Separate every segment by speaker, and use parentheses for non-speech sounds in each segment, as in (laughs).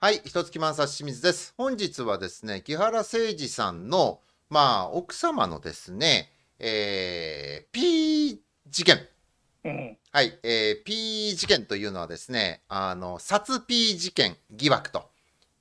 Speaker 1: はい、一月満冊清水です。本日はですね、木原誠二さんの、まあ、奥様のですね、えー、P 事件。はい、えー、P 事件というのはですね、あの、殺 P 事件疑惑と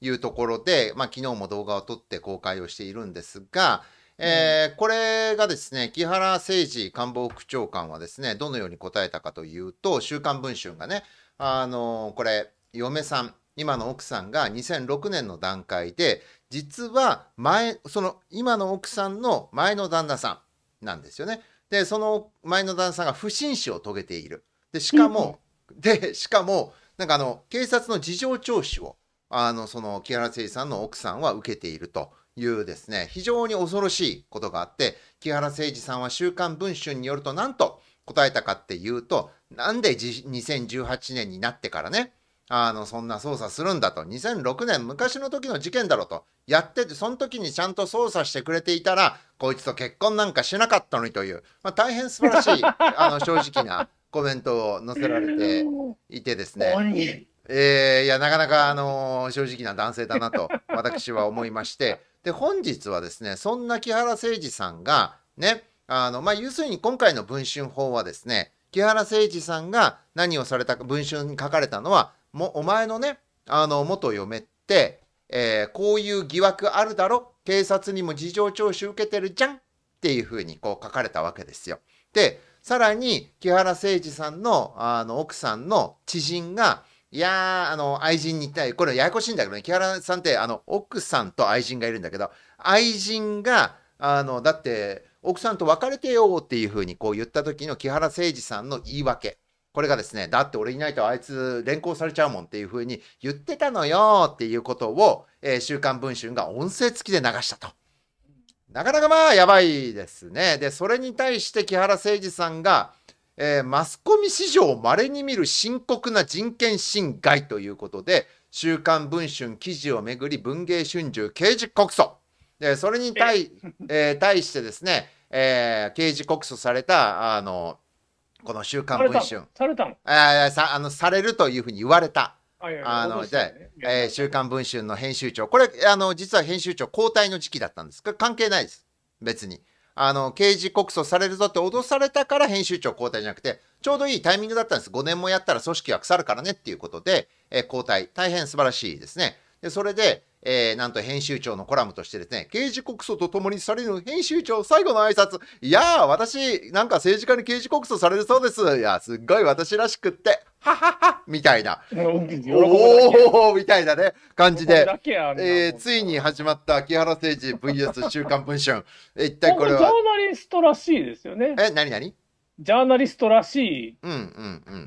Speaker 1: いうところで、まあ、昨日も動画を撮って公開をしているんですが、えー、これがですね、木原誠二官房副長官はですね、どのように答えたかというと、週刊文春がね、あのこれ、嫁さん、今の奥さんが2006年の段階で実は前その今の奥さんの前の旦那さんなんですよね。でその前の旦那さんが不審死を遂げている。でしかも、でしかもなんかあの警察の事情聴取をあのその木原誠二さんの奥さんは受けているというですね非常に恐ろしいことがあって木原誠二さんは「週刊文春」によるとなんと答えたかっていうとなんで2018年になってからねあの、そんな捜査するんだと。2006年、昔の時の事件だろと。やってて、その時にちゃんと捜査してくれていたら、こいつと結婚なんかしなかったのにという、まあ、大変素晴らしい、(laughs) あの、正直なコメントを載せられていてですね。えー、いや、なかなか、あのー、正直な男性だなと、私は思いまして。で、本日はですね、そんな木原誠二さんが、ね、あの、まあ、要するに今回の文春法はですね、木原誠二さんが何をされたか、文春に書かれたのは、もお前のね、あの、元嫁って、えー、こういう疑惑あるだろ警察にも事情聴取受けてるじゃんっていうふうにこう書かれたわけですよ。で、さらに木原誠二さんのあの奥さんの知人が、いやー、あの、愛人に対、これややこしいんだけどね、木原さんってあの奥さんと愛人がいるんだけど、愛人が、あの、だって奥さんと別れてよっていうふうにこう言った時の木原誠二さんの言い訳。これがですね、だって俺いないとあいつ連行されちゃうもんっていうふうに言ってたのよっていうことを、えー、週刊文春が音声付きで流したと。なかなかまあやばいですね。で、それに対して木原誠二さんが、えー、マスコミ史上稀に見る深刻な人権侵害ということで、週刊文春記事をめぐり文藝春秋刑事告訴。で、それに対,、(laughs) えー、対してですね、えー、刑事告訴された、あの、この週刊文春。されたのえさあのされるというふうに言われた。
Speaker 2: あ、ね、ので、
Speaker 1: えー、週刊文春の編集長、これ、あの実は編集長交代の時期だったんです。関係ないです。別に。あの刑事告訴されるぞって脅されたから編集長交代じゃなくて、ちょうどいいタイミングだったんです。5年もやったら組織は腐るからねっていうことで、えー、交代、大変素晴らしいですね。でそれで、えー、なんと編集長のコラムとしてですね、刑事告訴とともにされる編集長最後の挨拶。いやー、私、なんか政治家に刑事告訴されるそうです。いや、すっごい私らしくって、はははみたいな。おおみたいなね、感じで、えー、ついに始まった秋原誠治 VS 週刊文春。一体これは。ジャー
Speaker 2: ナリストらしいですよね。え、なになにジャーナリストらしい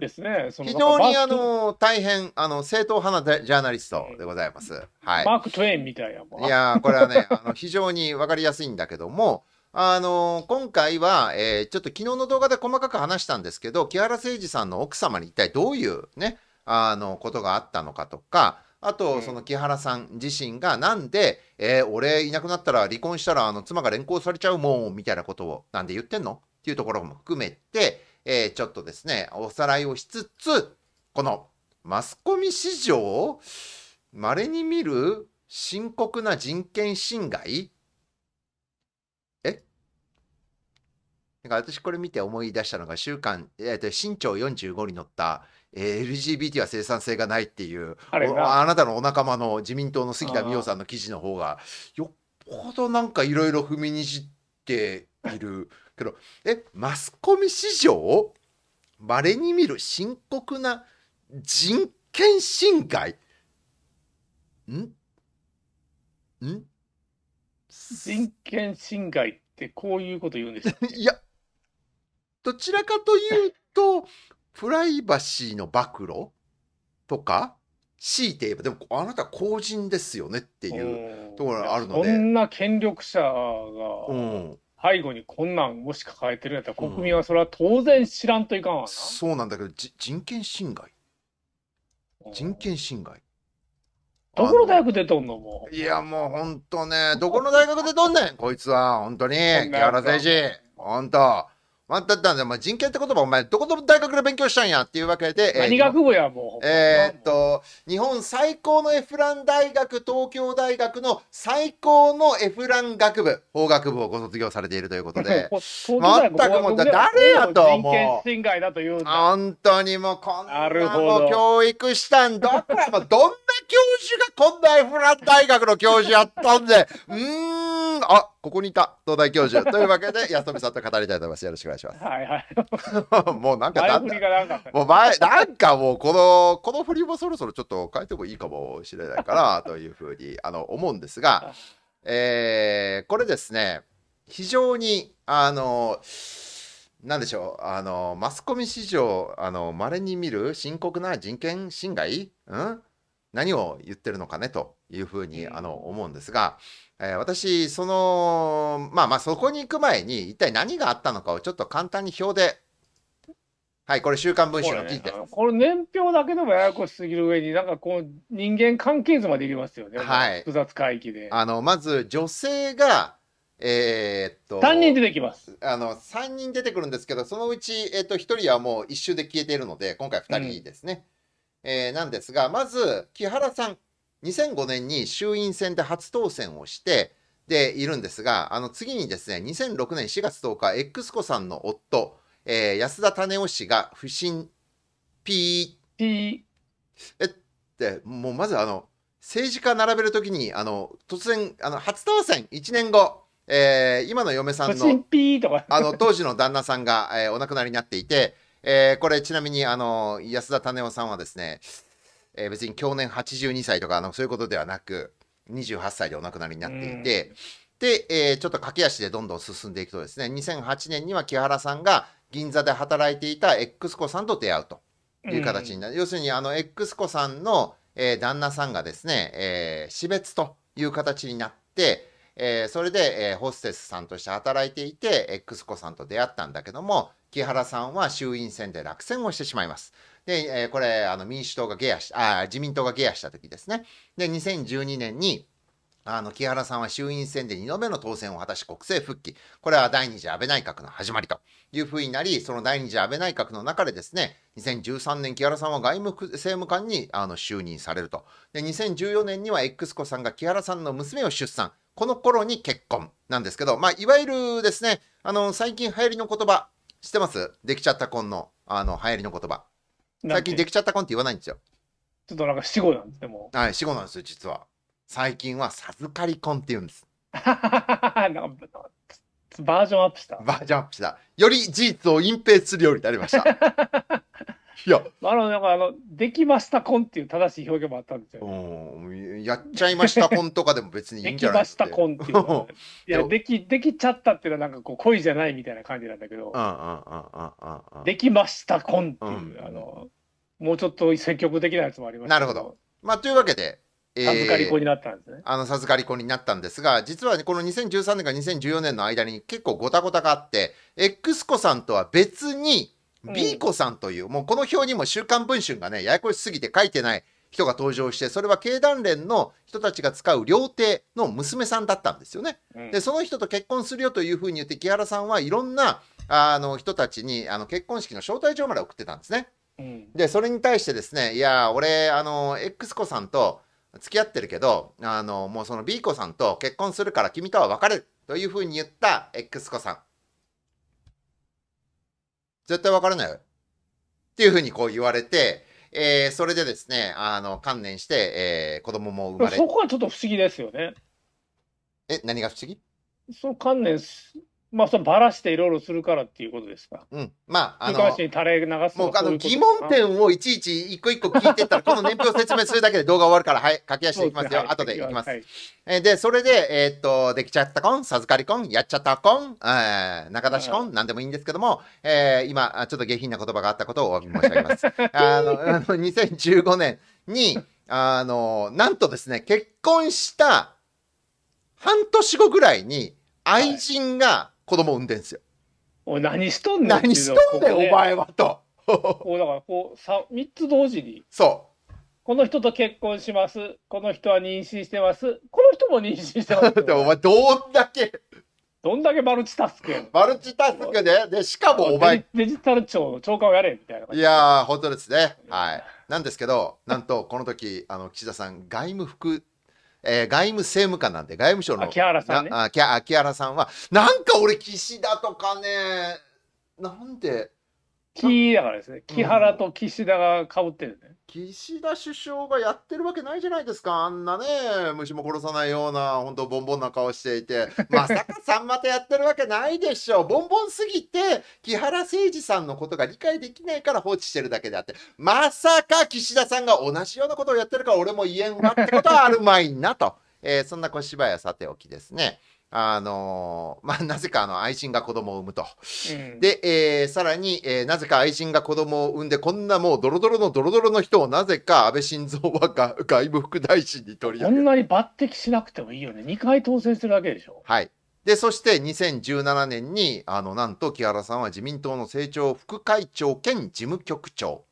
Speaker 2: ですね。うん
Speaker 1: うんうん、その非常にあの大変あの正統派なジャーナリストでございます。はい、マーク・
Speaker 2: トウェインみたいな。いやこれはね
Speaker 1: あの非常に分かりやすいんだけども。あのー、今回は、えー、ちょっと昨日の動画で細かく話したんですけど木原誠二さんの奥様に一体どういうねあのことがあったのかとかあと、その木原さん自身がなんで、えー、俺いなくなったら離婚したらあの妻が連行されちゃうもんみたいなことをなんで言ってんのっていうところも含めて、えー、ちょっとですね、おさらいをしつつ、このマスコミ史上、稀に見る深刻な人権侵害えなんか私これ見て思い出したのが、週刊、えっ、ー、新潮45に載った、えー、LGBT は生産性がないっていうあなたのお仲間の自民党の杉田水脈さんの記事の方が、よっぽどなんかいろいろ踏みにじっているけどえマスコミ史上まれに見る深刻な人権侵害ん
Speaker 2: ん人権侵害ってこういうこと言うんですか、いやどちらかというと
Speaker 1: プライバシーの暴露とか強いて言えばでもあなた
Speaker 2: 公人ですよねっていうところがあるので。こんな権力者が、うん背後にこんなんもし抱えてるんやったら国民はそれは当然知らんといかんわな、うん、そうなんだけどじ人権侵害人権侵害
Speaker 1: どこの大学でとんのもういやもうほんとねどこの大学でとんねんこいつはほんとに木原誠手。ほんとまあ、だったんで、人権って言葉、お前、どこの大学で勉強したんやっていうわけで、何学部や、もう。えー、っと、日本最高のエフラン大学、東京大学の最高のエフラン学部、法学部をご卒業されているということで、(laughs) 全くもう、誰やと、もう。人権
Speaker 2: 侵害だという。本
Speaker 1: 当にもう、こんなも教育したん、ど (laughs) どんな教授がこんなエフラン大学の教授やったんで、(laughs) うん。あここにいた、東大教授。(laughs) というわけで、安富さんと語りたいと思います。よろしくお願いします。はいはい。(laughs) もうなんかなんだ、もう前、なんかもう、この、この振りもそろそろちょっと変えてもいいかもしれないかな、というふうに、あの、思うんですが、(laughs) えー、これですね、非常に、あの、なんでしょう、あの、マスコミ史上、あの、稀に見る深刻な人権侵害、うん何を言ってるのかねというふうに、あの思うんですが、えー、私、その、まあまあそこに行く前に一体何があったのかをちょっと簡単に表で、はい、これ週刊文春の記事でこれ、ね、
Speaker 2: これ年表だけでもややこしすぎる上に、なんかこう人間関係図までいきますよ
Speaker 1: ね。はい。複雑回帰で。あの、まず女性が、えー、っと。3人出てきます。あの、3人出てくるんですけど、そのうち、えー、っと、1人はもう一周で消えているので、今回2人ですね。うん、えー、なんですが、まず、木原さん。2005年に衆院選で初当選をしてでいるんですが、あの次にですね、2006年4月10日、X 子さんの夫、えー、安田種雄氏が不審、ピー、ピー。えって、もうまずあの、政治家並べるときに、あの、突然、あの、初当選1年後、えー、今の嫁さんの、あの、当時の旦那さんが、えー、お亡くなりになっていて、えー、これちなみに、あの、安田種雄さんはですね、えー、別に去年82歳とかあのそういうことではなく28歳でお亡くなりになっていて、で、えー、ちょっと駆け足でどんどん進んでいくとですね2008年には木原さんが銀座で働いていた X 子さんと出会うという形になる、要するにあの X 子さんの、えー、旦那さんがですね、えー、死別という形になってえー、それで、えー、ホステスさんとして働いていて X 子さんと出会ったんだけども木原さんは衆院選で落選をしてしまいます。で、えー、これあの民主党がゲアしあ自民党がゲアした時ですね。で2012年にあの木原さんは衆院選で2度目の当選を果たし国政復帰。これは第2次安倍内閣の始まりというふうになり、その第2次安倍内閣の中でですね、2013年木原さんは外務政務官にあの就任されると。で、2014年には X 子さんが木原さんの娘を出産。この頃に結婚なんですけど、まあ、いわゆるですね、あの、最近流行りの言葉、知ってますできちゃった婚の、あの、流行りの言葉。最近できちゃった婚って言わないんですよ。
Speaker 2: ちょっとなんか死語なんですでも。
Speaker 1: はい、死語なんですよ、実は。最近は授かり婚って言うんです。(laughs) バージョンアップした。バージョンアップした。より事実を隠蔽するようになりました。(laughs) いや、
Speaker 2: あの、なんかあの、できました婚っていう正しい表現もあったんですよ。うん、やっちゃいました婚とかでも別にいいんじゃないできましたンっていうのは。いや、でき、できちゃったっていうのはなんかこう、恋じゃないみたいな感じなんだけど、できました婚っていう、うん、あの、もうちょっと積極的なやつもありました。なるほど。まあ、というわけで、
Speaker 1: えー、授かり子になったんですね。あの授かり子になったんですが、実は、ね、この2013年から2014年の間に結構ごたごたがあって、X 子さんとは別に B 子さんという、もうこの表にも「週刊文春」がねややこしすぎて書いてない人が登場してそれは経団連の人たちが使う料亭の娘さんだったんですよね。でその人と結婚するよというふうに言って木原さんはいろんなあの人たちにあの結婚式の招待状まで送ってたんですね。でそれに対してですねいや俺あの X 子さんと付き合ってるけどあのもうその B 子さんと結婚するから君とは別れるというふうに言った X 子さん絶対わからないっていうふうにこう言われて、えー、それでですね、あの、観念して、えー、子供も生まれそこ
Speaker 2: はちょっと不思議ですよね。え、何が不思議そう、観念す、まあ、そのばらしていろいろするからっていうことですか。うん。まあ、あの、に垂れ流すもう、あの、疑問点
Speaker 1: をいちいち一個一個聞
Speaker 2: いてったら、この年表説明するだけで動画終わるから、はい、き出足ていきますよ。すね、後でいきます。はい、
Speaker 1: えで、それで、えー、っと、できちゃった婚、授かり婚、やっちゃった婚、えー、中出し婚、なんでもいいんですけども、えー、今、ちょっと下品な言葉があったことをお詫び申し上げ
Speaker 2: ます。(laughs) あの、あの
Speaker 1: 2015年に、あの、なんとですね、結婚した半年後ぐらいに、愛人が、
Speaker 2: はい子供産んでんすよ。お何しとんねん何しとんねん、お前はと。こ (laughs) うだからこう 3, 3つ同時に。そう。この人と結婚します。この人は妊娠してます。この人も妊娠してます。
Speaker 1: で (laughs) お前ど
Speaker 2: んだけ。どんだけマルチタスクマルチタスクで、で、しかもお前。デジタル庁の長官をやれみたいな。い
Speaker 1: やー、本当ですね。はい。なんですけど、なんとこの時、あの、岸田さん、外務副えー、外務政務官なんで、外務省の秋原さん、ね、秋原さんは、なんか俺、岸田とかね、なん
Speaker 2: で。木だからですね、木原と岸田がかぶってるね。
Speaker 1: 岸田首相がやってるわけないじゃないですか、あんなね、虫も殺さないような、本当ボンボンな顔していて、(laughs) まさかさんまとやってるわけないでしょう、ボンボンすぎて、木原誠二さんのことが理解できないから放置してるだけであって、まさか岸田さんが同じようなことをやってるから、俺も言えんわってことはあるまいなと、えー、そんな小芝居はさておきですね。あのー、(laughs) まあ、なぜかあの愛人が子供を産むと。うん、で、えー、さらに、えー、なぜか愛人が子供を産んで、こんなもうドロドロのドロドロの人をなぜか安倍晋三はが (laughs) 外務副大臣に取
Speaker 2: り上げる。こんなに抜擢しなくてもいいよね。2回当選するわけでしょ。
Speaker 1: はい。で、そして2017年に、あの、なんと木原さんは自民党の政調副会長兼事務局長。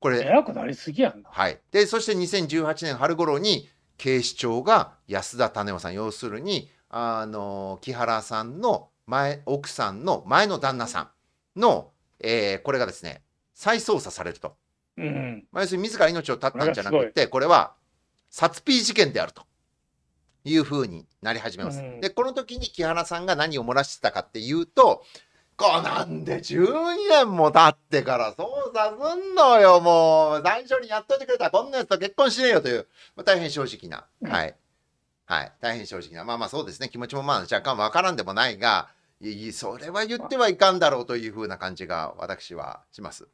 Speaker 1: これ。偉くなりすぎやんはい。で、そして2018年春頃に、警視庁が安田種夫さん、要するに、あの木原さんの前奥さんの前の旦那さんの、えー、これがですね再捜査されると、うんまあ、要するに自ら命を絶ったんじゃなくてこれは殺ー事件であるというふうになり始めます、うんでこの時に木原さんが何を漏らしてたかっていうとこなんで1 0年も経ってから捜査すんのよもう最初にやっといてくれたらこんなやつと結婚しねえよという、まあ、大変正直な、はい、はい、大変正直な、まあまあそうですね、気持ちもまあ若干わからんでもないが、いそれは言ってはいかんだろうというふうな感じが私はします。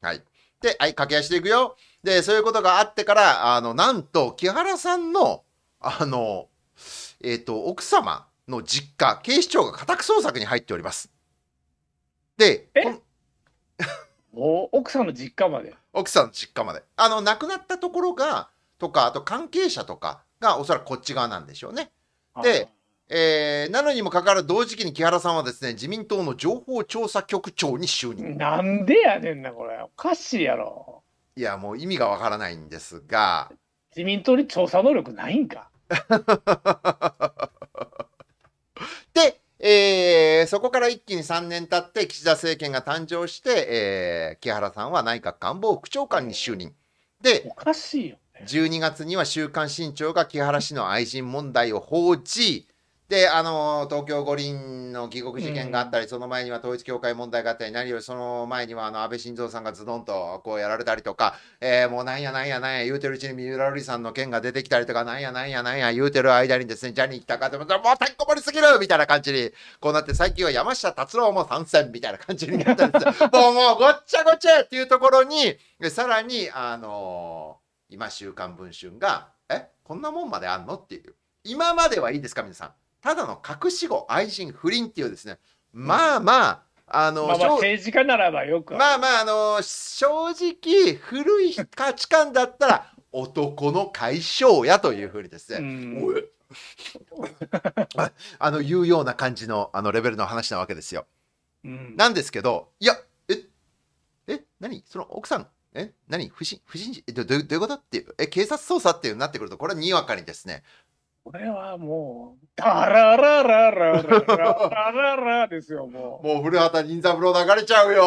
Speaker 1: はい。で、はい、駆け足でいくよ。で、そういうことがあってから、あの、なんと、木原さんの、あの、えっ、ー、と、奥様の実家、警視庁が家宅捜索に入っております。で、(laughs) お奥さんの実家まで奥さんの実家まで。あの、亡くなったところが、とか、あと関係者とか、がおそらくこっち側なんでしょうね。で、えー、なのにもかかわらず同時期に木原さんはですね自民党の情報調査局長に就任なんでやねんなこれおかしいやろいやもう意味がわからないんですが自民党に調査能力ないんか (laughs) で、えー、そこから一気に3年経って岸田政権が誕生して、えー、木原さんは内閣官房副長官に就任でおかしいよ12月には「週刊新潮」が木原氏の愛人問題を報じであの東京五輪の帰国事件があったり、うん、その前には統一教会問題があったり何よりその前にはあの安倍晋三さんがズドンとこうやられたりとか、えー、もうなんやなんやなんや言うてるうちに三浦瑠麗さんの件が出てきたりとかなんやなんやなんや言うてる間にですねジャニー多川でももうてんこ盛りすぎるみたいな感じにこうなって最近は山下達郎も参戦みたいな感じになったんです (laughs) もうもうごっちゃごちゃっていうところにさらにあのー今週刊文春が、え、こんなもんまであんのっていう。今まではいいですか、皆さん。ただの隠し子、愛人、不倫っていうですね、まあまあ、あの、まあ、まあ政治家ならばよくまあまあ、あの、正直、古い価値観だったら、男の解消やというふうにですね、(laughs) あの、いうような感じの、あの、レベルの話なわけですよ。うん、なんですけど、いや、え、え、何その奥さん、え何不審不審どどういうことっていうえ警察捜査っていうなってくるとこれはにわかにですね
Speaker 2: これはもう、ラララララララララ
Speaker 1: ですよ、もう。もう古畑任三郎流れちゃうよ、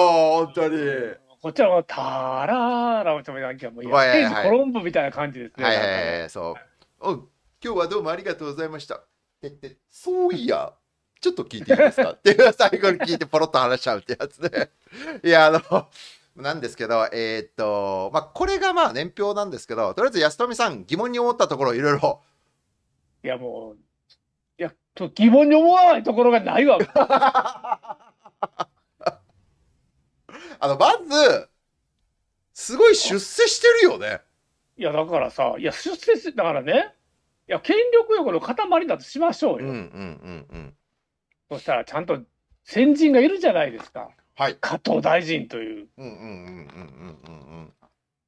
Speaker 1: 本当に。
Speaker 2: こっちはもう、タラララちゃ、もう、はコロンブみたいな感じですね。はいは
Speaker 1: いはい、そう。お今日はどうもありがとうございました。えて、そういや、ちょっと聞いていいですかって最後に聞いてポロッと話しちゃうってやつで、ね。いや、あの、なんですけど、えー、っと、まあ、これがまあ年表なんですけど、とりあえず安富さん、疑問に思ったところ、
Speaker 2: いろいろ。いや、もう、いや、疑問に思わないところがないわ。(laughs) あの、まず、すごい出世してるよね。いや、だからさ、いや、出世し、だからね、いや、権力欲の塊だとしましょうよ。うんうんうんうん。そしたら、ちゃんと先人がいるじゃないですか。はい、加藤大臣という。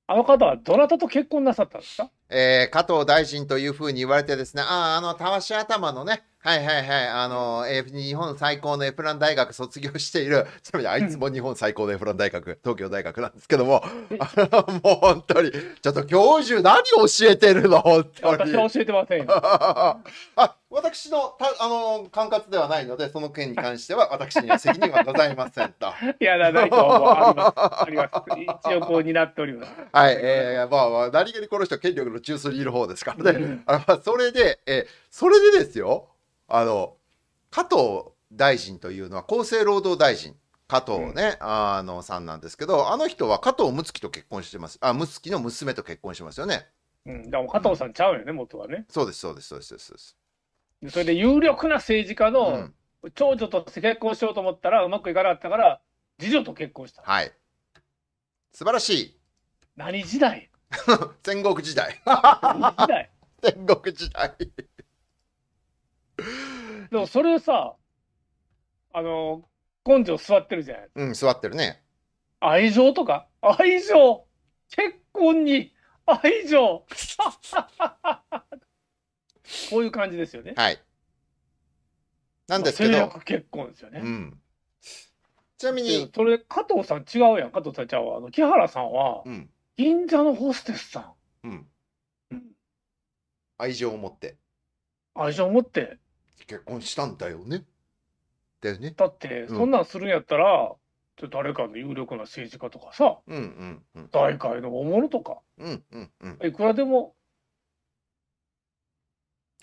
Speaker 2: あの方はどなたと結婚なさったんですか
Speaker 1: えー、加藤大臣というふうに言われてですね、ああ、あの、たわし頭のね、はいはいはい、あの、えー、日本最高のエプラン大学卒業している、(laughs) ちなみにあいつも日本最高のエプラン大学、東京大学なんですけども、(laughs) もう本当に、ちょっと教授何教えてるの本当に。私教えてません (laughs) あ、私の、たあの、管轄ではないので、その件に関しては私には責任はございませんと。いや、ないと思う。あります。あり
Speaker 2: ます。一応こう担っております。
Speaker 1: はい、えー、まあ、まあ、何気にこの人権力の中枢にいる方ですからね。うん、あまあそれで、えそれでですよ、あの、加藤大臣というのは厚生労働大臣。加藤ね、うん、あのさんなんですけど、あの人は加藤睦月と結婚してます。あ、睦月の娘と結婚しますよね。
Speaker 2: うん、だから加藤さんちゃうよね、元はね。
Speaker 1: そうです、そうです、そうです、そうです。
Speaker 2: それで有力な政治家の長女と結婚しようと思ったら、うまくいかなかったから、次女と結婚した。はい。素晴らしい。何時代 (laughs) 戦国時代。(laughs)
Speaker 1: 戦国時代。
Speaker 2: でもそれさ、あの、根性座ってるじゃない
Speaker 1: うん、座ってるね。
Speaker 2: 愛情とか愛情結婚に愛情 (laughs) こういう感じですよね。はい。
Speaker 1: なんですけど。結婚ですよね。うん。
Speaker 2: ちなみに。それ、加藤さん違うやん。加藤さんちゃうわ。あの、木原さんは、うん、銀座のホステスさ
Speaker 1: ん。うん。愛情を持って。愛情を持って。結婚したんだよね。
Speaker 2: だよね。だって、そんなんするんやったら、うん、誰かの有力な政治家とかさ、うんうんうん、大会の大物とか、うんうんうん、いくらでも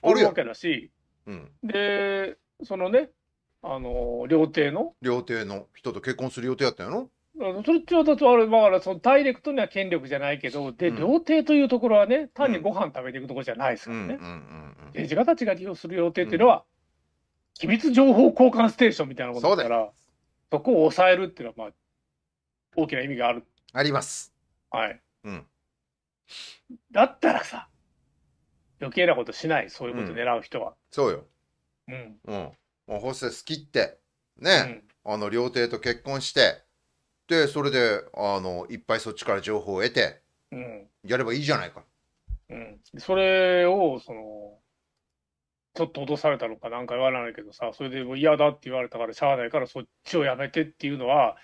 Speaker 2: あるわけだし、うん、で、そのね、あ
Speaker 1: の料亭の料亭の人と結婚する予定やったんやろ
Speaker 2: それって私はあれ、だかそのダイレクトには権力じゃないけど、で、料亭というところはね、単にご飯食べていくところじゃないですからね。政治家たちが利用する料亭っていうのは、機密情報交換ステーションみたいなことだから、そこを抑えるっていうのは、まあ、大きな意味がある。あります。はい。うんだったらさ、余計なことしない、そういうこと狙う人は。そうよ。うん。
Speaker 1: うん。もうホステス好きって、ね、あの料亭と結婚して、でそれであのいっぱいそっちから情報を得てうんやればいいじゃないか
Speaker 2: うん、それをそのちょっと脅されたのかなんか言わないけどさそれでもう嫌だって言われたからしゃあないからそっちをやめてっていうのは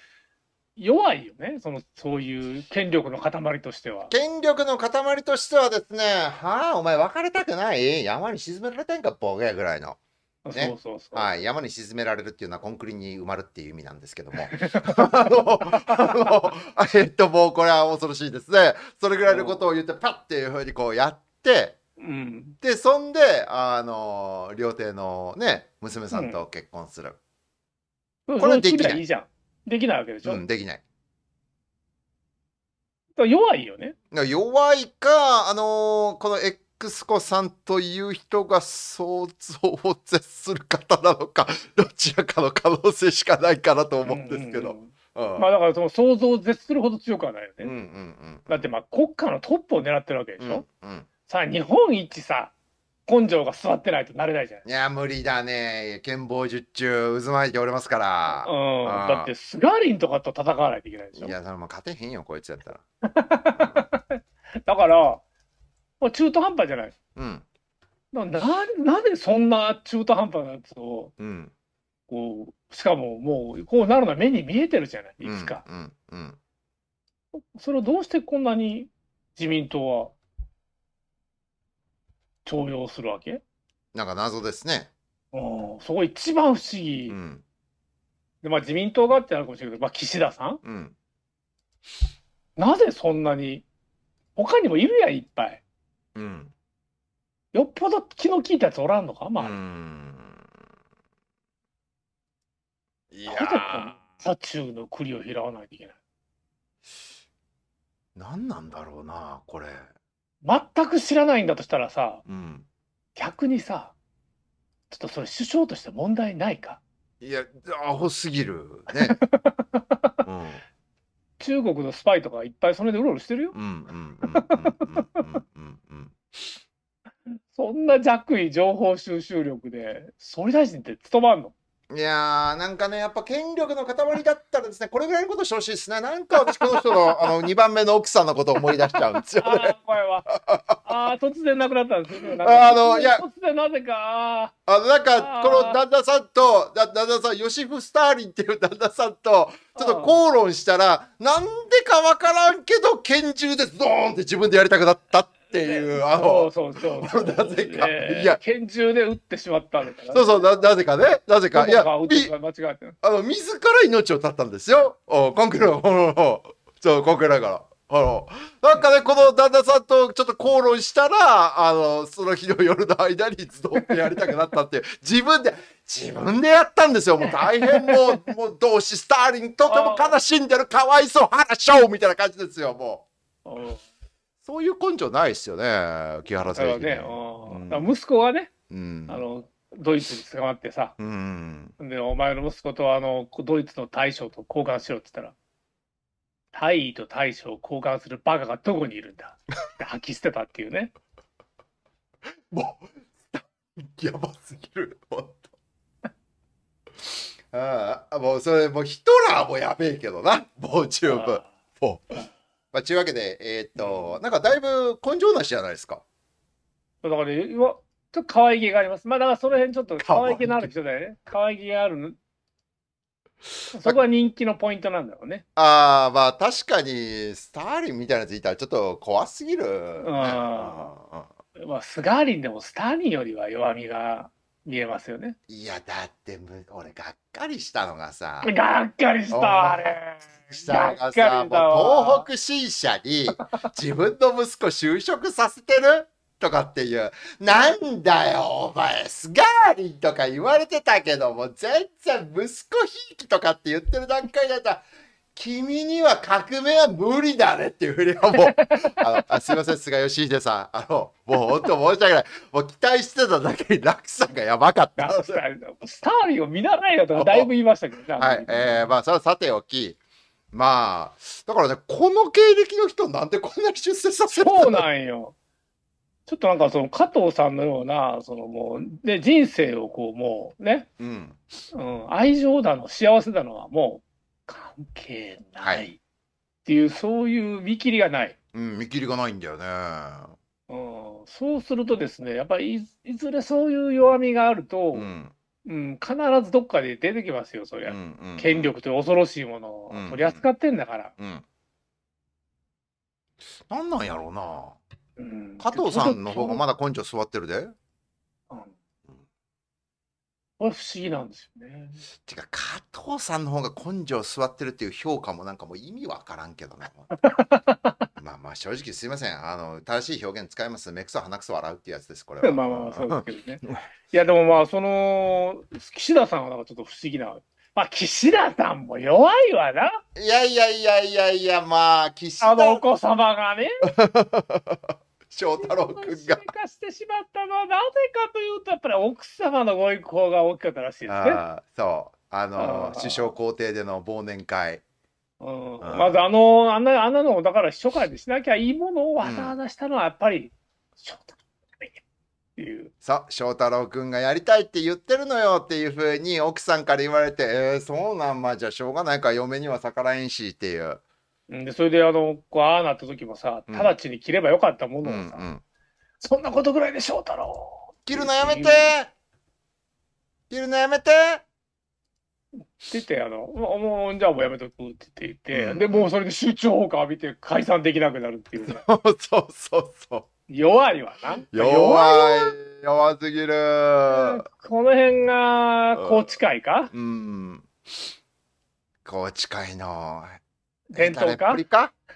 Speaker 2: 弱いよねそのそういう権力の塊としては。権力の塊としてはですねはあお前別れ
Speaker 1: たくない山に沈められてんかボケぐらいのね、そうそうそうはい、山に沈められるっていうのはコンクリに埋まるっていう意味なんですけども (laughs) あのあの (laughs) えっともうこれは恐ろしいですねそれぐらいのことを言ってパッっていうふうにこうやってうん、でそんであの料亭のね娘さんと結婚する、
Speaker 2: うん、これできないいいじゃんできないわけでしょ、うん、
Speaker 1: できない弱いよね弱いかあのこの X クスコさんという人が想像を絶する方なのか、(laughs) どちらか
Speaker 2: の可能性しかないかなと思うんですけど。まあだからその想像を絶するほど強くはないよね。だってまあ国家のトップを狙ってるわけでしょ。うんうん、さあ日本一さ、根性が座ってないとなれないじゃないいや、無理だね。剣
Speaker 1: 謀術中、渦巻いておりますから。うん。だって、ス
Speaker 2: ガリンとかと戦わないといけないでしょ。い
Speaker 1: や、それも勝てへんよ、こい
Speaker 2: つやったら。(laughs) だから、まあ、中途半端じゃない。うん。ななぜそんな中途半端なやつを、うん、こうしかももうこうなるのは目に見えてるじゃないいつか、
Speaker 1: うんうん
Speaker 2: うん、それをどうしてこんなに自民党は徴用するわけなんか謎ですね。うん、そこ一番不思議、うん、でまあ、自民党がってあるかもしれないけど、まあ、岸田さん、うん、なぜそんなに他にもいるやんいっぱい。うん。よっぽど気の利いたやつおらんのか、まあ。ん。いやー。殺虫の栗を拾わないといけない。何なんだろうな、これ。全く知らないんだとしたらさ、うん、逆にさ、ちょっとそれ首相として問題ないか。いや、アホすぎるね。(laughs) うん中国のスパイとかいっぱいそれでうろうろしてるよ。そんな弱い情報収集力で総理大臣って務まんのいや
Speaker 1: ー、なんかね、やっぱ権力の塊だったらですね、これぐらいのことしてほしいですね。なんか私、この人の、あの、2番目の奥さんのことを思い出しちゃうんですよね。(laughs) あ、ああ、突然なくなったんですあの、いや、
Speaker 2: 突然なぜか。
Speaker 1: あの、なんか、この旦那さんと、だ、旦那さん、ヨシフ・スターリンっていう旦那さんと、ちょっと口論したら、なんでかわからんけど、拳銃でドーンって自分でやりたくなったっていう、あの、そうそうそう。な
Speaker 2: ぜか、いや、拳銃で撃ってしまったんから、そうそ
Speaker 1: う、な、なぜかね、なぜか、いや、間違
Speaker 2: えて
Speaker 1: あの、自ら命を絶ったんですよ。お、コンクール、そう、コンクールだから。あの、なんかね、この旦那さんとちょっと口論したら、あの、その日の夜の間にズドンってやりたくなったって自分で、自分でやったんですよ。もう大変もう、もう同志スターリンとても悲しんでる、かわいそう、話しょうみたいな感じ
Speaker 2: ですよ、もう。
Speaker 1: そういう根性ないですよね、木原先生。ね、
Speaker 2: うん、息子はね、うん、あの、ドイツに捕まってさ、うん、で、お前の息子とあの、ドイツの大将と交換しろって言ったら、大尉と大将を交換するバカがどこにいるんだ (laughs) って吐き捨てたっていうね。もう、やばすぎる、ほんと。
Speaker 1: ああ、もうそれ、もうヒトラーもやべえけどな、もう十分。もう。
Speaker 2: まあ、ちゅうわけで、えー、っと、なんかだいぶ根性なしじゃないですか。だから、ね、ちょっと可愛げがあります。まあ、だからその辺ちょっと可愛げのある人だよね。可愛げがあるそこは人気のポイントなんだろうね。
Speaker 1: ああ、まあ確かに、スターリンみたいなやついたらちょっと怖すぎる、ね。うん。ま
Speaker 2: あ、スガーリンでもスターリンよりは弱みが見えますよね。いや、だってむ、俺、がっかりしたのがさ。がっかりしたあれ。したがさ、もう
Speaker 1: 東北新社に自分の息子就職させてるとかっていう、なんだよ、お前、スガーリンとか言われてたけども、全然息子ひいきとかって言ってる段階だったら、君には革命は無理だねっていうふうにはもう、(laughs) あのすいません、菅義偉さん。あの、もう本当申し訳ない。もう期待してただけに落差がやばかった。スタ
Speaker 2: ーリンを見習えよとか (laughs) だいぶ言いましたけどはい。
Speaker 1: えー、まあ、それはさておき。まあ、だからね、この経
Speaker 2: 歴の人なんでこんなに出世させるそうなんよ。ちょっとなんかその加藤さんのような、そのもう、で、人生をこうもうね、うん、うん、愛情だの、幸せだのはもう関係ないっていう、はい、そういう見切りがない。うん、見切りがないんだよね。うん、そうするとですね、やっぱりいずれそういう弱みがあると、うん、うん、必ずどっかで出てきますよ、そりゃ、うんうんうん、権力という恐ろしいものを取り扱ってんだから。うん、うん、な
Speaker 1: んなんやろうな。
Speaker 2: 加藤さんの方がまだ
Speaker 1: 根性座ってるで。
Speaker 2: これ不思議なんですよね。
Speaker 1: てか加藤さんの方が根性座ってるっていう評価もなんかもう意味わからんけどね。(laughs) まあまあ正直すいませんあの正しい表現使います目くそ鼻くそ笑うってやつですこれは。(laughs) まあまあ (laughs) そうです
Speaker 2: けどね。いやでもまあその岸田さんはなんかちょっと不思議な。まあ岸田さんも弱いわな。
Speaker 1: いやいやいやいやいやまあ岸田。あのお子様がね。翔太郎君が。
Speaker 2: 化してしまったのはなぜかというと、やっぱり奥様のご意向が大きかったらしいですね。あ
Speaker 1: そう。あの、あ首相公邸での忘年会。
Speaker 2: うん、まずあの、あんな、あんなの、だから秘書会でしなきゃいいものをわざわざしたのは、やっぱり、翔太っ
Speaker 1: ていう。そう、翔太郎君がやりたいって言ってるのよっていうふうに奥さんから言われて、えー、そうなん、まあじゃあしょうがないか、嫁には逆らえんしっていう。で、それで、あの、
Speaker 2: こう、ああなった時もさ、直ちに切ればよかったものをさ、うん。
Speaker 1: そんなことぐらいでしょう太郎切るのやめて切るのやめて
Speaker 2: って言って、あの、もう、もうじゃあもうやめとくって言ってて、うんで、もうそれで集中砲火浴びて解散できなくなるっていうね。(laughs) そうそうそう。弱いわな。弱い。弱すぎる。この辺が、高知近いか、うん。
Speaker 1: こう近いの。伝統か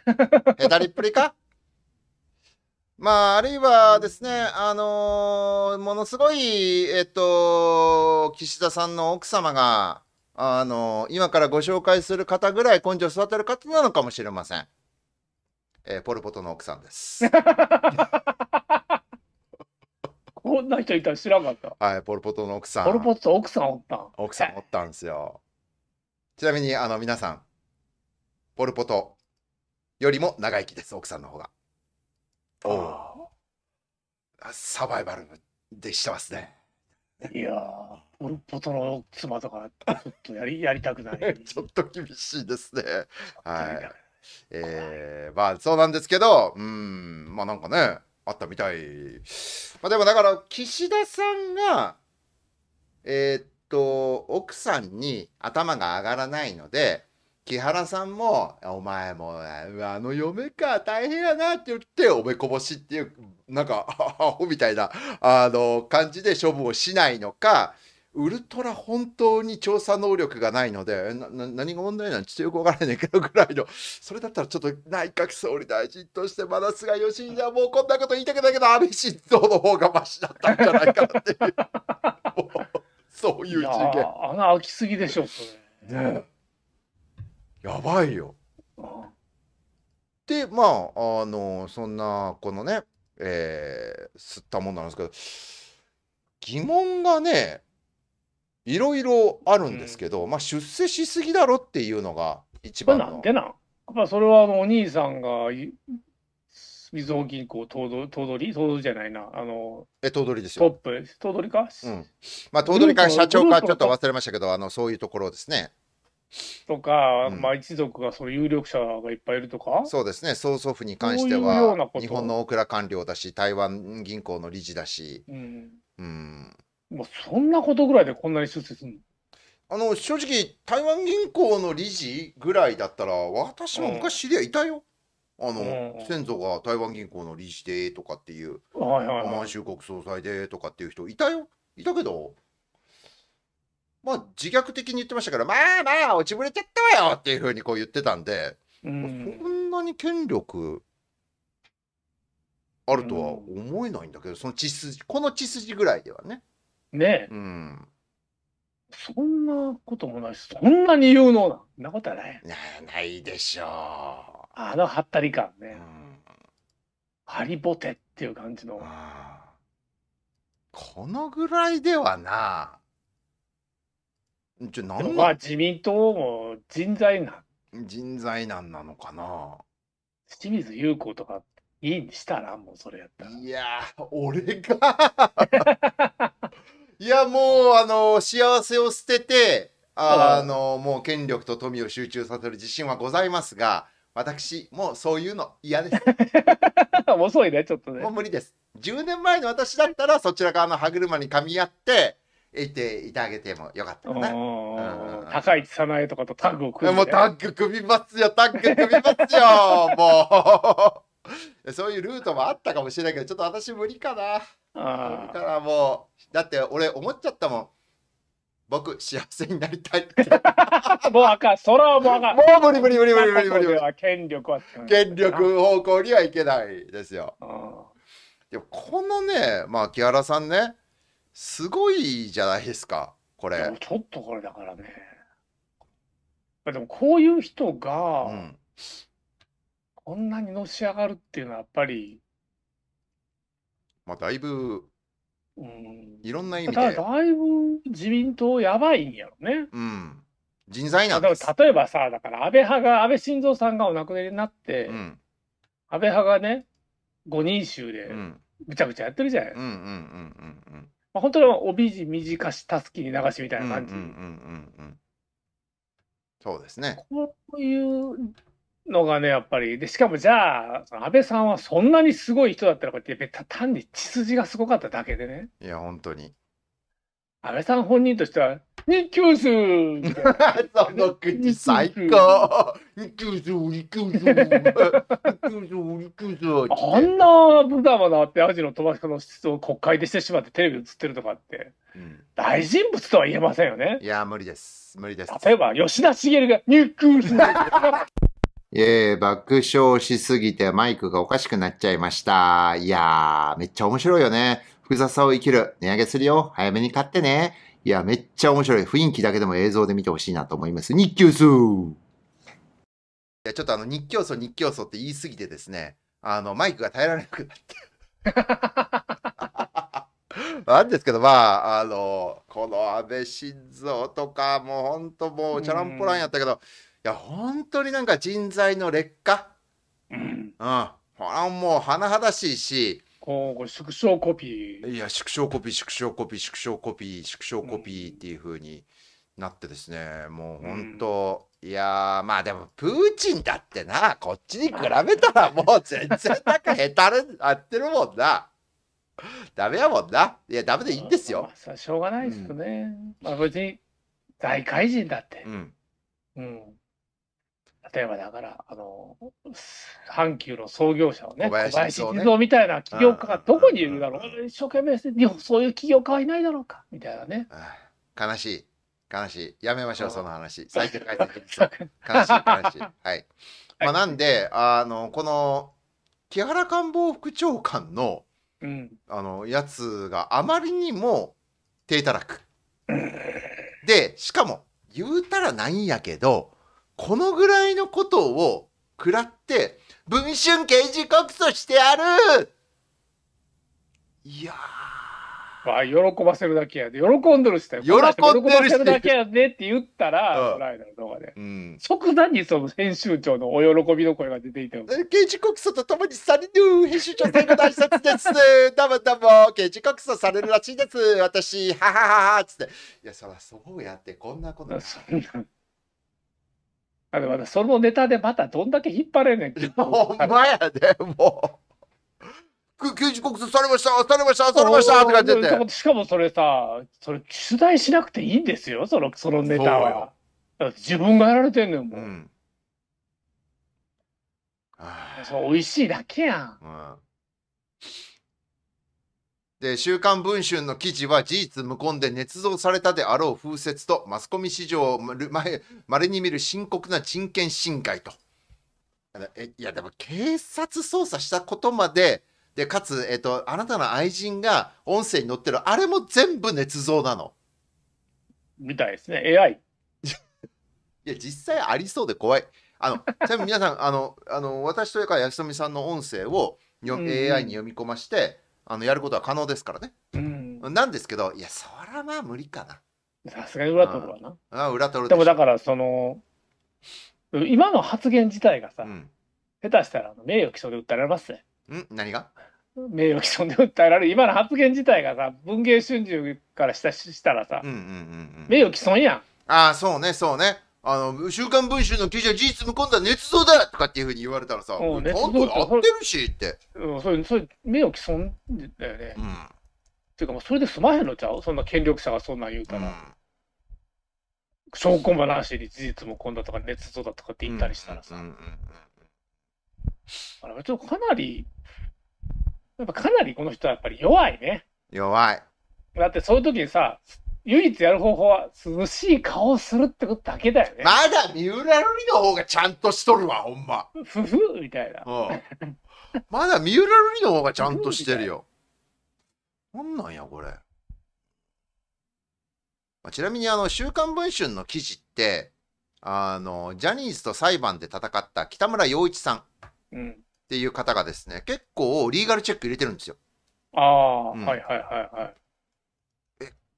Speaker 1: ヘタリっぷりか (laughs) まあ、あるいはですね、あのー、ものすごい、えっと、岸田さんの奥様が、あのー、今からご紹介する方ぐらい根性育てる方なのかもしれません。えー、ポルポトの奥さんです。(laughs)
Speaker 2: こんな人いたら知らなか
Speaker 1: った。はい、ポルポトの奥さん。ポルポト奥さんおったん。奥さんおったんですよ。ちなみに、あの、皆さん、ポル・ポトよりも長生きです奥さんの方がおサバイバル
Speaker 2: でしてますねいやポル・ポトの妻とかちょっとやりやりたくない
Speaker 1: (laughs) ちょっと厳しいですねはいえー、まあそうなんですけどうんまあなんかねあったみたいまあでもだから岸田さんがえー、っと奥さんに頭が上がらないので木原さんも「お前もあの嫁か大変やな」って言っておめこぼしっていうなんか (laughs) アホみたいなあの感じで処分をしないのかウルトラ本当に調査能力がないので何が問題なのちょっとよくわからないけどぐらいのそれだったらちょっと内閣総理大臣としてまだ菅義偉はもうこんなこと言いたくないけど安倍晋三の方がましだった
Speaker 2: んじゃないかっていう (laughs) そういう事件。穴開きすぎでしょそれ。ね
Speaker 1: やばいよ。でまああのそんなこのねえー、吸ったもんなんですけど疑問がねいろいろあるんですけど、うん、まあ出世しすぎだろっていうのが一番の。なんでなんやっ
Speaker 2: ぱそれはあのお兄さんがみずほ銀行頭取頭取頭取じゃないなあのえ頭取ですよトップ頭取か、うんまあ、頭取か社長かちょっと忘
Speaker 1: れましたけどあのそういうところですね
Speaker 2: とか、うんまあ、一族がその有力者がいっぱいいるとか、そうです
Speaker 1: ね、曽祖父に関しては日本の大蔵官僚だし、台湾銀行の理事だし、うん、うん、
Speaker 2: もうそんなことぐらいでこんなに出世するのあの正
Speaker 1: 直、台湾銀行の理事ぐらいだったら、私も昔知り合いいたよ。あの、うん先祖が台湾銀行の理事でとかっていう、はいはい満州国総裁でとかっていう人いたよ。いたけど、まあ自虐的に言ってましたから、まあまあ、落ちぶれちゃったわよっていうふうにこう言ってたんで、うん、そんなに権力あるとは思えないんだけど、その血筋、この血筋ぐらいではね。ねえ。うん。
Speaker 2: そんなこともないし、そんなに有能な、そんなことはない。ないでしょう。あのはったり感ね。ハリボテっていう感じの。
Speaker 1: このぐらいではな。じゃ何ま
Speaker 2: あ自民党も人材難人材難なのかな清水優子とかいいにしたらもうそれやったら。いやー、俺が
Speaker 1: (laughs) いや、もう、あの、幸せを捨てて、ああの、もう権力と富を集中させる自信はございますが、私、もうそういうの嫌です。(laughs) 遅いね、ちょっとねもう。無理です。10年前の私だったら、そちら側の歯車に噛み合って、言っていただけてもよかったかな。
Speaker 2: 高市早苗とかとタッグを組んで。もうタッグ組みますよ、タッグ組みますよ、(laughs)
Speaker 1: もう。(laughs) そういうルートもあったかもしれないけど、ちょっと私無理かな。無理かな、もう。だって俺思っちゃったもん。僕、幸せになりたいって。
Speaker 2: (laughs) もうあかん、それはもうあかん。もう無理無理無理無理無理無理無理。
Speaker 1: 権力は。権力方向にはいけないですよ。でもこのね、まあ、木原さんね、すごいじゃないですか、これも。ちょっとこれだからね。
Speaker 2: でもこういう人うがん。こんなにのし上がるっていうのはやっぱり、まあ、だいぶ、うん、いろんな意味で、だいぶ自民党やばいんやろね。うん。人材なんです。例えばさ、だから安倍派が、安倍晋三さんがお亡くなりになっうて、ん。安倍派がね、5人衆うでん。ぐちゃぐちゃやってるじゃないでうすんうんうんうんうん。まあ、本当に帯地短したすきに流しみたいな感じ、うんうんうんうん、そうですねこういうのがねやっぱりでしかもじゃあ安倍さんはそんなにすごい人だったのかって単に血筋がすごかっただけでね
Speaker 1: いや本当に
Speaker 2: 安倍さん本人としては、ニキュースその口最高ニキュース、ニキュース、ニキュース、ニキュース。あんな無駄なってアジの飛ばし方の質を国会でしてしまってテレビ映ってるとかって、大人物とは言えませんよね。いや、無理です。無理です。例えば、吉田茂がニキュース。
Speaker 1: (laughs) えー、爆笑しすぎてマイクがおかしくなっちゃいました。いやー、めっちゃ面白いよね。複雑さを生きる。値上げするよ。早めに買ってね。いや、めっちゃ面白い。雰囲気だけでも映像で見てほしいなと思います。日給数いや、ちょっとあの、日教祖、日教祖って言い過ぎてですね、あの、マイクが耐えられなくなって。(laughs) なんですけど、まあ、あの、この安倍晋三とか、もう本当もう、チャランポランやったけど、いや、本当になんか人材の劣化。うん。うん。もう、甚だしいし、これ縮小コピー。いや、縮小コピー、縮小コピー、縮小コピー、縮小コピーっていうふうになってですね、もう本当、いやまあでも、プーチンだってな、こっちに比べたらもう全然なんかへたれ、合ってるもんな。ダメやもんな。
Speaker 2: いや、ダメでいいんですよ。まあ、しょうがないですよね。うん、まあ別に、大怪人だって。うん。うん例えばだから、あの、阪急の創業者をね、小林地蔵、ね、みたいな起業家がどこにいるだろう、一生懸命日本そういう起業家はいないだろうか、みたいなね。
Speaker 1: 悲しい、悲しい。やめましょう、その話。最近書い悲しい、悲しい。(laughs) はい。まあ、なんで、あの、この、木原官房副長官の、うん、あの、やつがあまりにも手いたらく。で、しかも、言うたらないんやけど、このぐらいのことを食らって、文春刑事告訴してやる
Speaker 2: いやまあ、喜ばせるだけやで、喜んでるしたよ。喜んでるだけやでって言ったら、ライダーの動画で。うん、即座にその編集長のお喜びの声が出ていた刑
Speaker 1: 事告訴とともにサリドゥ編集長最後の挨拶です。
Speaker 2: (laughs) どうもどうも、刑事告訴
Speaker 1: されるらしいです。私、はははは、つって。いや、そらそうやって、こんなこと。な
Speaker 2: あのまそのネタでまたどんだけ引っ張れんねんけど。(laughs) ほんまやで、もう。刑事告訴されました、されました、されましたって感じで。しかもそれさ、それ取材しなくていいんですよ、そのそのネタは。自分がやられてんのよ、もう。うん、そう美味しいだけやん。うんで週刊
Speaker 1: 文春の記事は事実無根で捏造されたであろう風説とマスコミ史上まれに見る深刻な人権侵害と。いやでも警察捜査したことまででかつ、えっと、あなたの愛人が音声に載ってるあれも全部捏造なの。みたいですね AI。(laughs) いや実際ありそうで怖い。あの (laughs) ちなみに皆さんあのあの私というか安富さんの音声を、うん、AI に読み込まして。あのやることは可能ですからね。う
Speaker 2: ん、なんですけどいやそらまあ無理かな。さすがに裏取るわな。あ裏取るでもだからその今の発言自体がさ、うん、下手したら名誉毀損で訴えられますね。ん何が名誉毀損で訴えられる今の発言自体がさ文藝春秋からしたしたらさ、うんうんうんうん、名誉毀損やん。ああそうね
Speaker 1: そうね。あの、週刊文春の記事は事実無根だ、捏造だとかっていうふうに言われたらさ、ちゃんとやっ
Speaker 2: てるしって。うん、それ、それ、名誉毀損だよね。うん。っていうか、もうそれで済まへんのちゃうそんな権力者がそんなん言うたら。うん、証拠もなしに事実無根だとか、捏造だとかって言ったりしたらさ。うんうんうんあれ、ちょっとかなり、やっぱかなりこの人はやっぱり弱いね。弱い。だってそういう時にさ、唯一やる方法は涼しい顔をするってことだけだよね。まだ三浦瑠璃の方がちゃんとしとるわ、ほんま。ふふみたいな。う
Speaker 1: ん、まだ三浦瑠璃の方がちゃんとしてるよ。なんなんや、これ。まあ、ちなみに、あの、週刊文春の記事って、あの、ジャニーズと裁判で戦った北村洋一さんっていう方がですね、うん、結構リーガルチェック入れてるんですよ。
Speaker 2: ああ、うん、はいはいはい
Speaker 1: はい。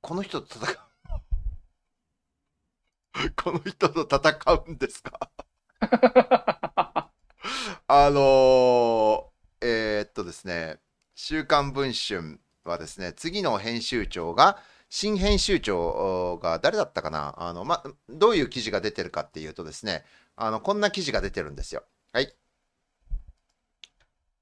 Speaker 1: この人と戦う (laughs) この人と戦うんですかあのー、えー、っとですね、週刊文春はですね、次の編集長が、新編集長が誰だったかなあの、ま、どういう記事が出てるかっていうとですね、あの、こんな記事が出てるんですよ。はい。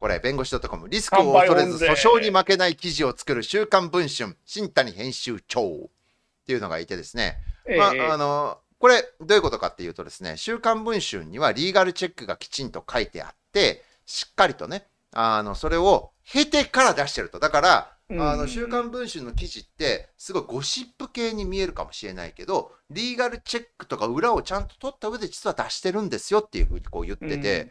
Speaker 1: これ、弁護士 .com、リスクを恐れず訴訟に負けない記事を作る週刊文春、新谷編集長っていうのがいてですね、えー、まあ、の、これ、どういうことかっていうとですね、週刊文春にはリーガルチェックがきちんと書いてあって、しっかりとね、あの、それを経てから出してると。だから、あの、週刊文春の記事って、すごいゴシップ系に見えるかもしれないけど、リーガルチェックとか裏をちゃんと取った上で実は出してるんですよっていうふうにこう言ってて、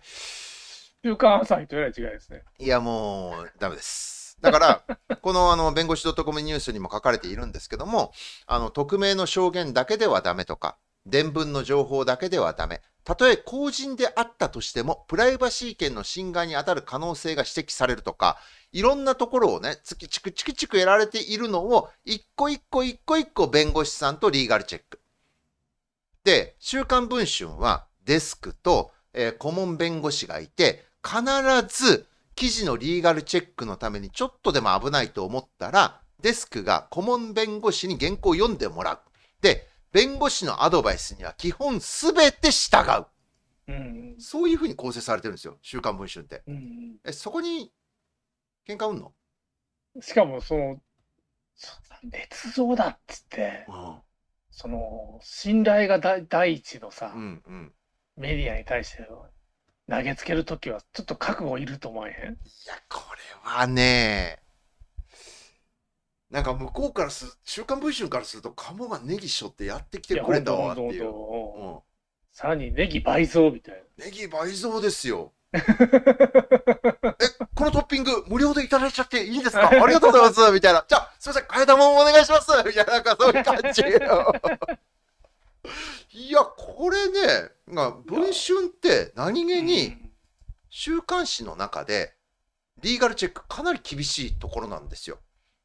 Speaker 2: 週刊朝日とえらい違いですね。
Speaker 1: いや、もう、ダメです。だから、(laughs) このあの弁護士 .com ニュースにも書かれているんですけども、あの匿名の証言だけではダメとか、伝聞の情報だけではダメ。たとえ公人であったとしても、プライバシー権の侵害に当たる可能性が指摘されるとか、いろんなところをね、チクチクチクチクやられているのを、一個一個一個一個弁護士さんとリーガルチェック。で、週刊文春はデスクと、えー、顧問弁護士がいて、必ず記事のリーガルチェックのためにちょっとでも危ないと思ったら、デスクが顧問弁護士に原稿を読んでもらう。で、弁護士のアドバイスには基本すべて従う。うん、そういうふうに構成されてるんですよ、週刊文春っ
Speaker 2: て。うん、えそこに喧嘩売んのしかもその、捏造だっつって、うん、その信頼が第一のさ、うんうん、メディアに対しての投げつけるときは、ちょっと覚悟いると思えへんいや、こ
Speaker 1: れはね、なんか向こうからす、週刊文春からすると、カモがネギしょってやってきてくれたわっていう。さらにネギ倍増みたいな。ネギ倍増ですよ。(laughs) え、このトッピング無料でいただいちゃっていいですかありがとうございますみたいな。じゃあ、すみません、替え玉お願いしますみたいな、なんかそういう感じ。いや、これね、文春って何気に週刊誌の中で、リーガルチェックかなり厳しいところなんですよ。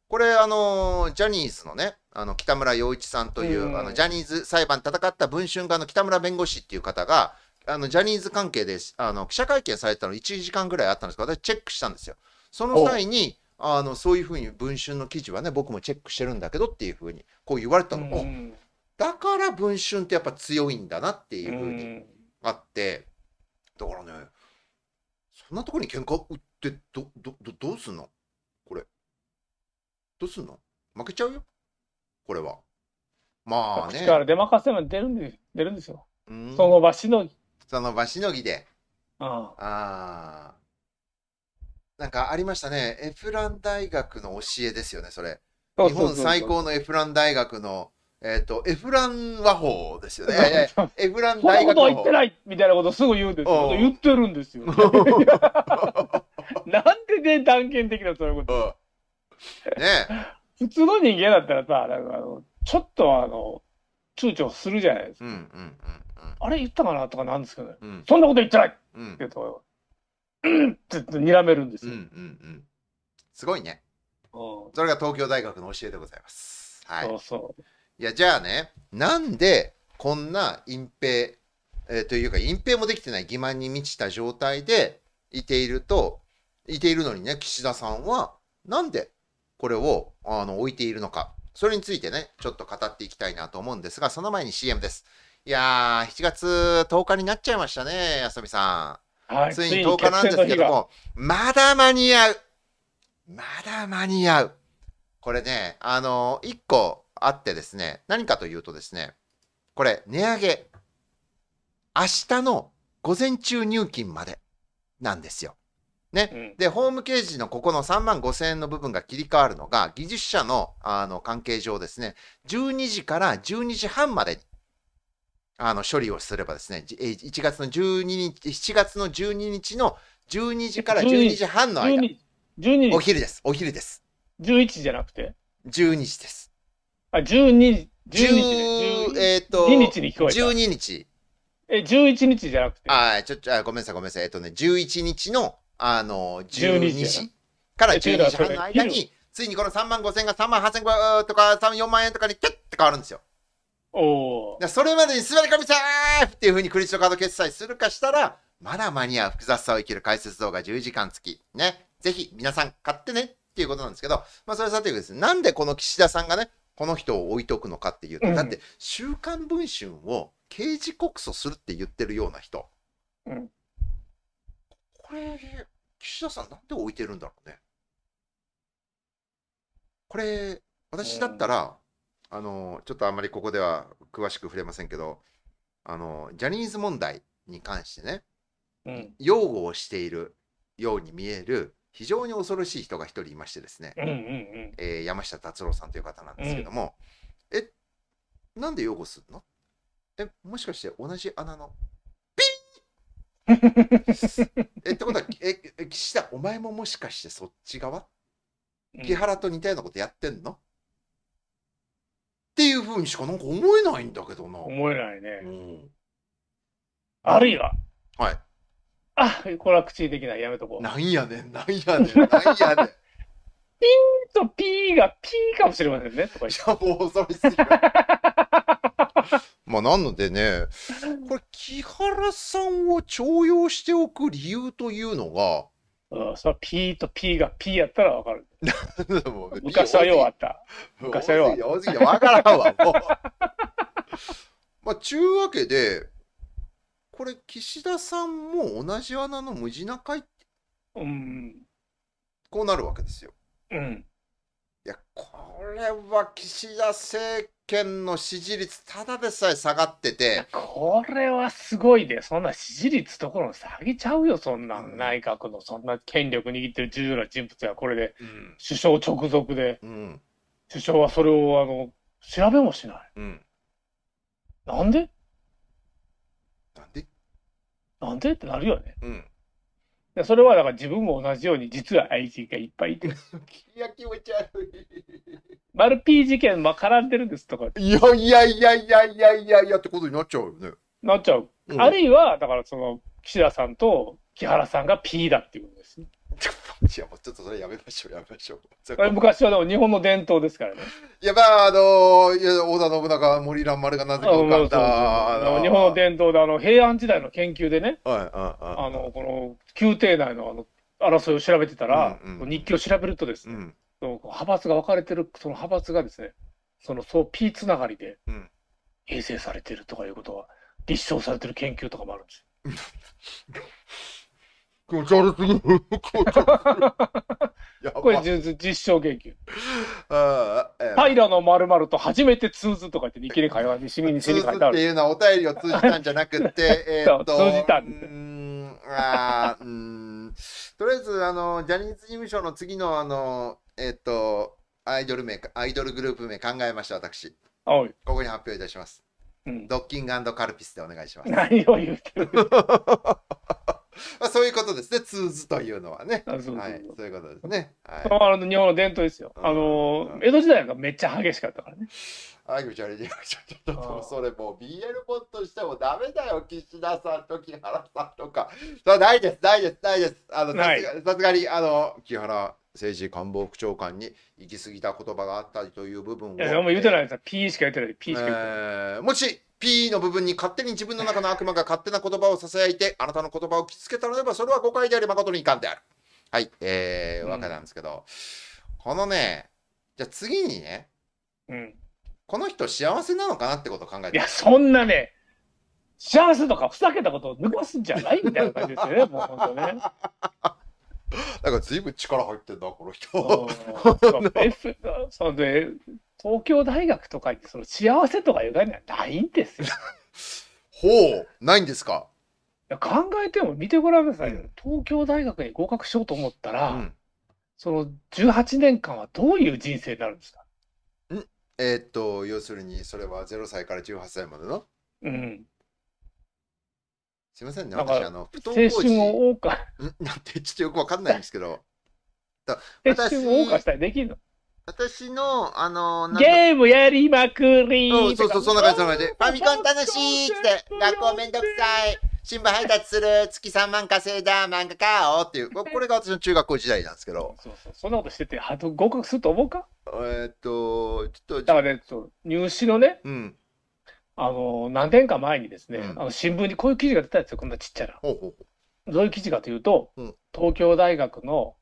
Speaker 1: これ、あの、ジャニーズのね、あの、北村洋一さんという、あの、ジャニーズ裁判戦った文春側の北村弁護士っていう方が、あの、ジャニーズ関係で、あの、記者会見されたの1時間ぐらいあったんですけど、私チェックしたんですよ。その際に、あの、そういうふうに文春の記事はね、僕もチェックしてるんだけどっていうふうに、こう言われたの。だから文春ってやっぱ強いんだなっていうふうにあって、だからね、そんなところに喧嘩売ってど、ど、ど、どうすんのこれ。どうすんの負けちゃうよこれは。まあね。から出
Speaker 2: まかせば出るんで出るんですよ。
Speaker 1: うん、その場しのぎ。その場しのぎで。ああ。なんかありましたね。エフラン大学の教えですよね、それ。日本最高のエフラン大学のえっ、ー、と、エフラン和法ですよね。
Speaker 2: エフラン大学そんなこと言ってないみたいなことすぐ言うんですよ。言ってるんですよ。(laughs) なんでね、探検的なそういうこと。ね普通の人間だったらさ、なんかあの、ちょっとあの、躊躇するじゃないですか。うんうんうんあれ言ったかなとかなんですけど、ねうん、そんなこと言ってないって言うと、うん、
Speaker 1: うって睨めるんですよ。うんうんうん、すごいね。それが東京大学の教えでございます。はい。そうそう。いや、じゃあね、なんでこんな隠蔽、えー、というか隠蔽もできてない欺瞞に満ちた状態でいていると、いているのにね、岸田さんはなんでこれをあの置いているのか。それについてね、ちょっと語っていきたいなと思うんですが、その前に CM です。いやー、7月10日になっちゃいましたね、やすみさん。はい、ついに10日なんですけども、まだ間に合う。まだ間に合う。これね、あのー、1個、あってですね、何かというとですね、これ、値上げ、明日の午前中入金までなんですよ。ね、で、ホームページのここの3万5000円の部分が切り替わるのが、技術者のあの関係上ですね、12時から12時半まであの処理をすればですね、1月の12日、7月の12日の12時から12時半の間、お昼です、お昼です。11時じゃなくて ?12 時です。あ、12、1日えっ、ー、と、2日に聞こえた。12日。え、11日じゃなくて。あ、ちょ、っと、ごめんなさい、ごめんなさい。えっとね、11日の、あの、12時
Speaker 2: から12時半の間に、
Speaker 1: ついにこの3万5千が3万8千とか3、4万円とかにキュッて変わるんですよ。おそれまでにすかて神様っていうふうにクリスットカード決済するかしたら、まだ間に合う複雑さを生きる解説動画10時間付き。ね。ぜひ皆さん買ってねっていうことなんですけど、まあそれさていうですね、なんでこの岸田さんがね、この人を置いとくのかっていうと、うん、だって「週刊文春」を刑事告訴するって言ってるような人、うん、これ岸田さんなんで置いてるんだろうねこれ私だったら、うん、あのちょっとあんまりここでは詳しく触れませんけどあのジャニーズ問題に関してね、うん、擁護をしているように見える非常に恐ろしい人が一人いましてですね、え山下達郎さんという方なんですけども、うん、えなんで擁護するのえもしかして同じ穴のピン (laughs) えってことはえ岸田お前ももしかしてそっち側、木原と似たようなことやってんの、っていうふうにしかなんか思えないんだけどな思
Speaker 2: えないね、うん、あるいははいあ、(laughs) これは口にできない。やめとこう。なんやねん、なんやねん、なんやねん。ピーとピーがピーかもしれませんね、とか言って。いや、もう恐ろしい。
Speaker 1: (laughs) まあ、なのでね、
Speaker 2: これ、木原さんを重用しておく理由というのが、うん、それピーとピーがピーやったらわかる。昔はようあった。昔はようあった。からんわ、まあ、ちゅうわけ
Speaker 1: で、これ岸田さんも同じ穴の無地な会うんこうなるわけですよ。うんいやこ
Speaker 2: れは岸田政権の支持率ただでさえ下がっててこれはすごいで、そんな支持率ところ下げちゃうよそんな、内閣のそんな権力握ってる重要な人物がこれで、うん、首相直属で、うん、首相はそれをあの調べもしない、うん、なんでなんでってなるよね。うん。それはだから自分も同じように実は愛人がいっぱいいて、い
Speaker 1: (laughs) や、気持ち悪い。
Speaker 2: マルピ事件も絡んでるんですとかいやいやいやいやいやいやいやってことになっちゃうよね。なっちゃう。うんあるいは、だからその、岸田さんと木原さんが P だっていうことですね。いや、もうちょっとそれやめましょう、やめましょう。昔はでも日本の伝統ですからね。
Speaker 1: いや、まあ、あのー、いや織田信長、森蘭丸がなぜか浮かんだ。日本
Speaker 2: の伝統で、あの、平安時代の研究でね、はい、ああの、この、宮廷内のあの争いを調べてたら、うんうん、日記を調べるとですね、うん、その派閥が分かれてる、その派閥がですね、その、そう、P つながりで、平成されてるとかいうことは、立証されてる研究とかもあるんですよ。
Speaker 1: (laughs) 気持ち悪すぎる。気
Speaker 2: 持ち悪すぎる。これ実実証研究。あえー、平のまると初めて通ずとか言って、日きに会話、西に死に書いてある。っていうのはお便りを通じたんじゃなくて、えっと。通じたんあう
Speaker 1: ん。とりあえず、あの、ジャニーズ事務所の次の、あの、えっ、と、アイドル名、アイドルグループ名考えました、私。ここに発表いたします。うん、ドッキングカルピスでお願いし
Speaker 2: ます。何を言ってる (laughs) まあ、そういうことですね。通ずというのはね。そうそうはい、そういうことですね。はい、あの日本の伝統ですよ。あの、江戸時代がめっちゃ激しかったからね。
Speaker 1: あぐちちょっとそれもう BL 本としてもダメだよ岸田さんと木原さんとかそれないですないですないですあのさすがにあの木原政治官房副長官に行き過ぎた言葉があったりという部分を。いや、言うてないです。P しか言ってない。P しか言ってない。えー、もし、P の部分に勝手に自分の中の悪魔が勝手な言葉をささやいて、あなたの言葉をきつけたのでば、それは誤解であり、誠に遺憾である。はい、えー、わけなんですけど、うん、このね、じゃあ次に
Speaker 2: ね、うん、この人幸せなのかなってことを考えていや、そんなね、幸せとかふざけたことを抜かすんじゃないみたいな感じですよね、もう本当ね。(laughs) なんか随分力入ってんだ、この人。(laughs) そで、東京大学とかにその幸せとかいう概念はないんですよ。(laughs) ほう、ないんですか。考えても見てごらんなさい、うん、東京大学に合格しようと思ったら、うん、その18年間はどういう人生になるんですか
Speaker 1: んえー、っと、要するにそれは0歳から18歳までのうん。すみませんね、私、あの、不登校児。青春
Speaker 2: を謳歌。(laughs) なんて、ちょっとよくわかんないんですけど。だ私青春を謳歌したりできるの
Speaker 1: 私の、あの、ゲー
Speaker 2: ムやりまくりそうそう、そんな感じ、そんな感じ。ファ
Speaker 1: ミコン楽しいっつって、学校めんどくさい。新聞配達する、月3万稼いだ、漫画買おうっていう、これが私の中学校時代なんですけど。そうそう、
Speaker 2: そんなことしてて、あと合格すると思うかえっと、ちょっと。だからね、入試のね、うん、あの、何年か前にですね、うん、あの新聞にこういう記事が出たんですよ、こんなちっちゃな。ほうほうどういう記事かというと、うん、東京大学の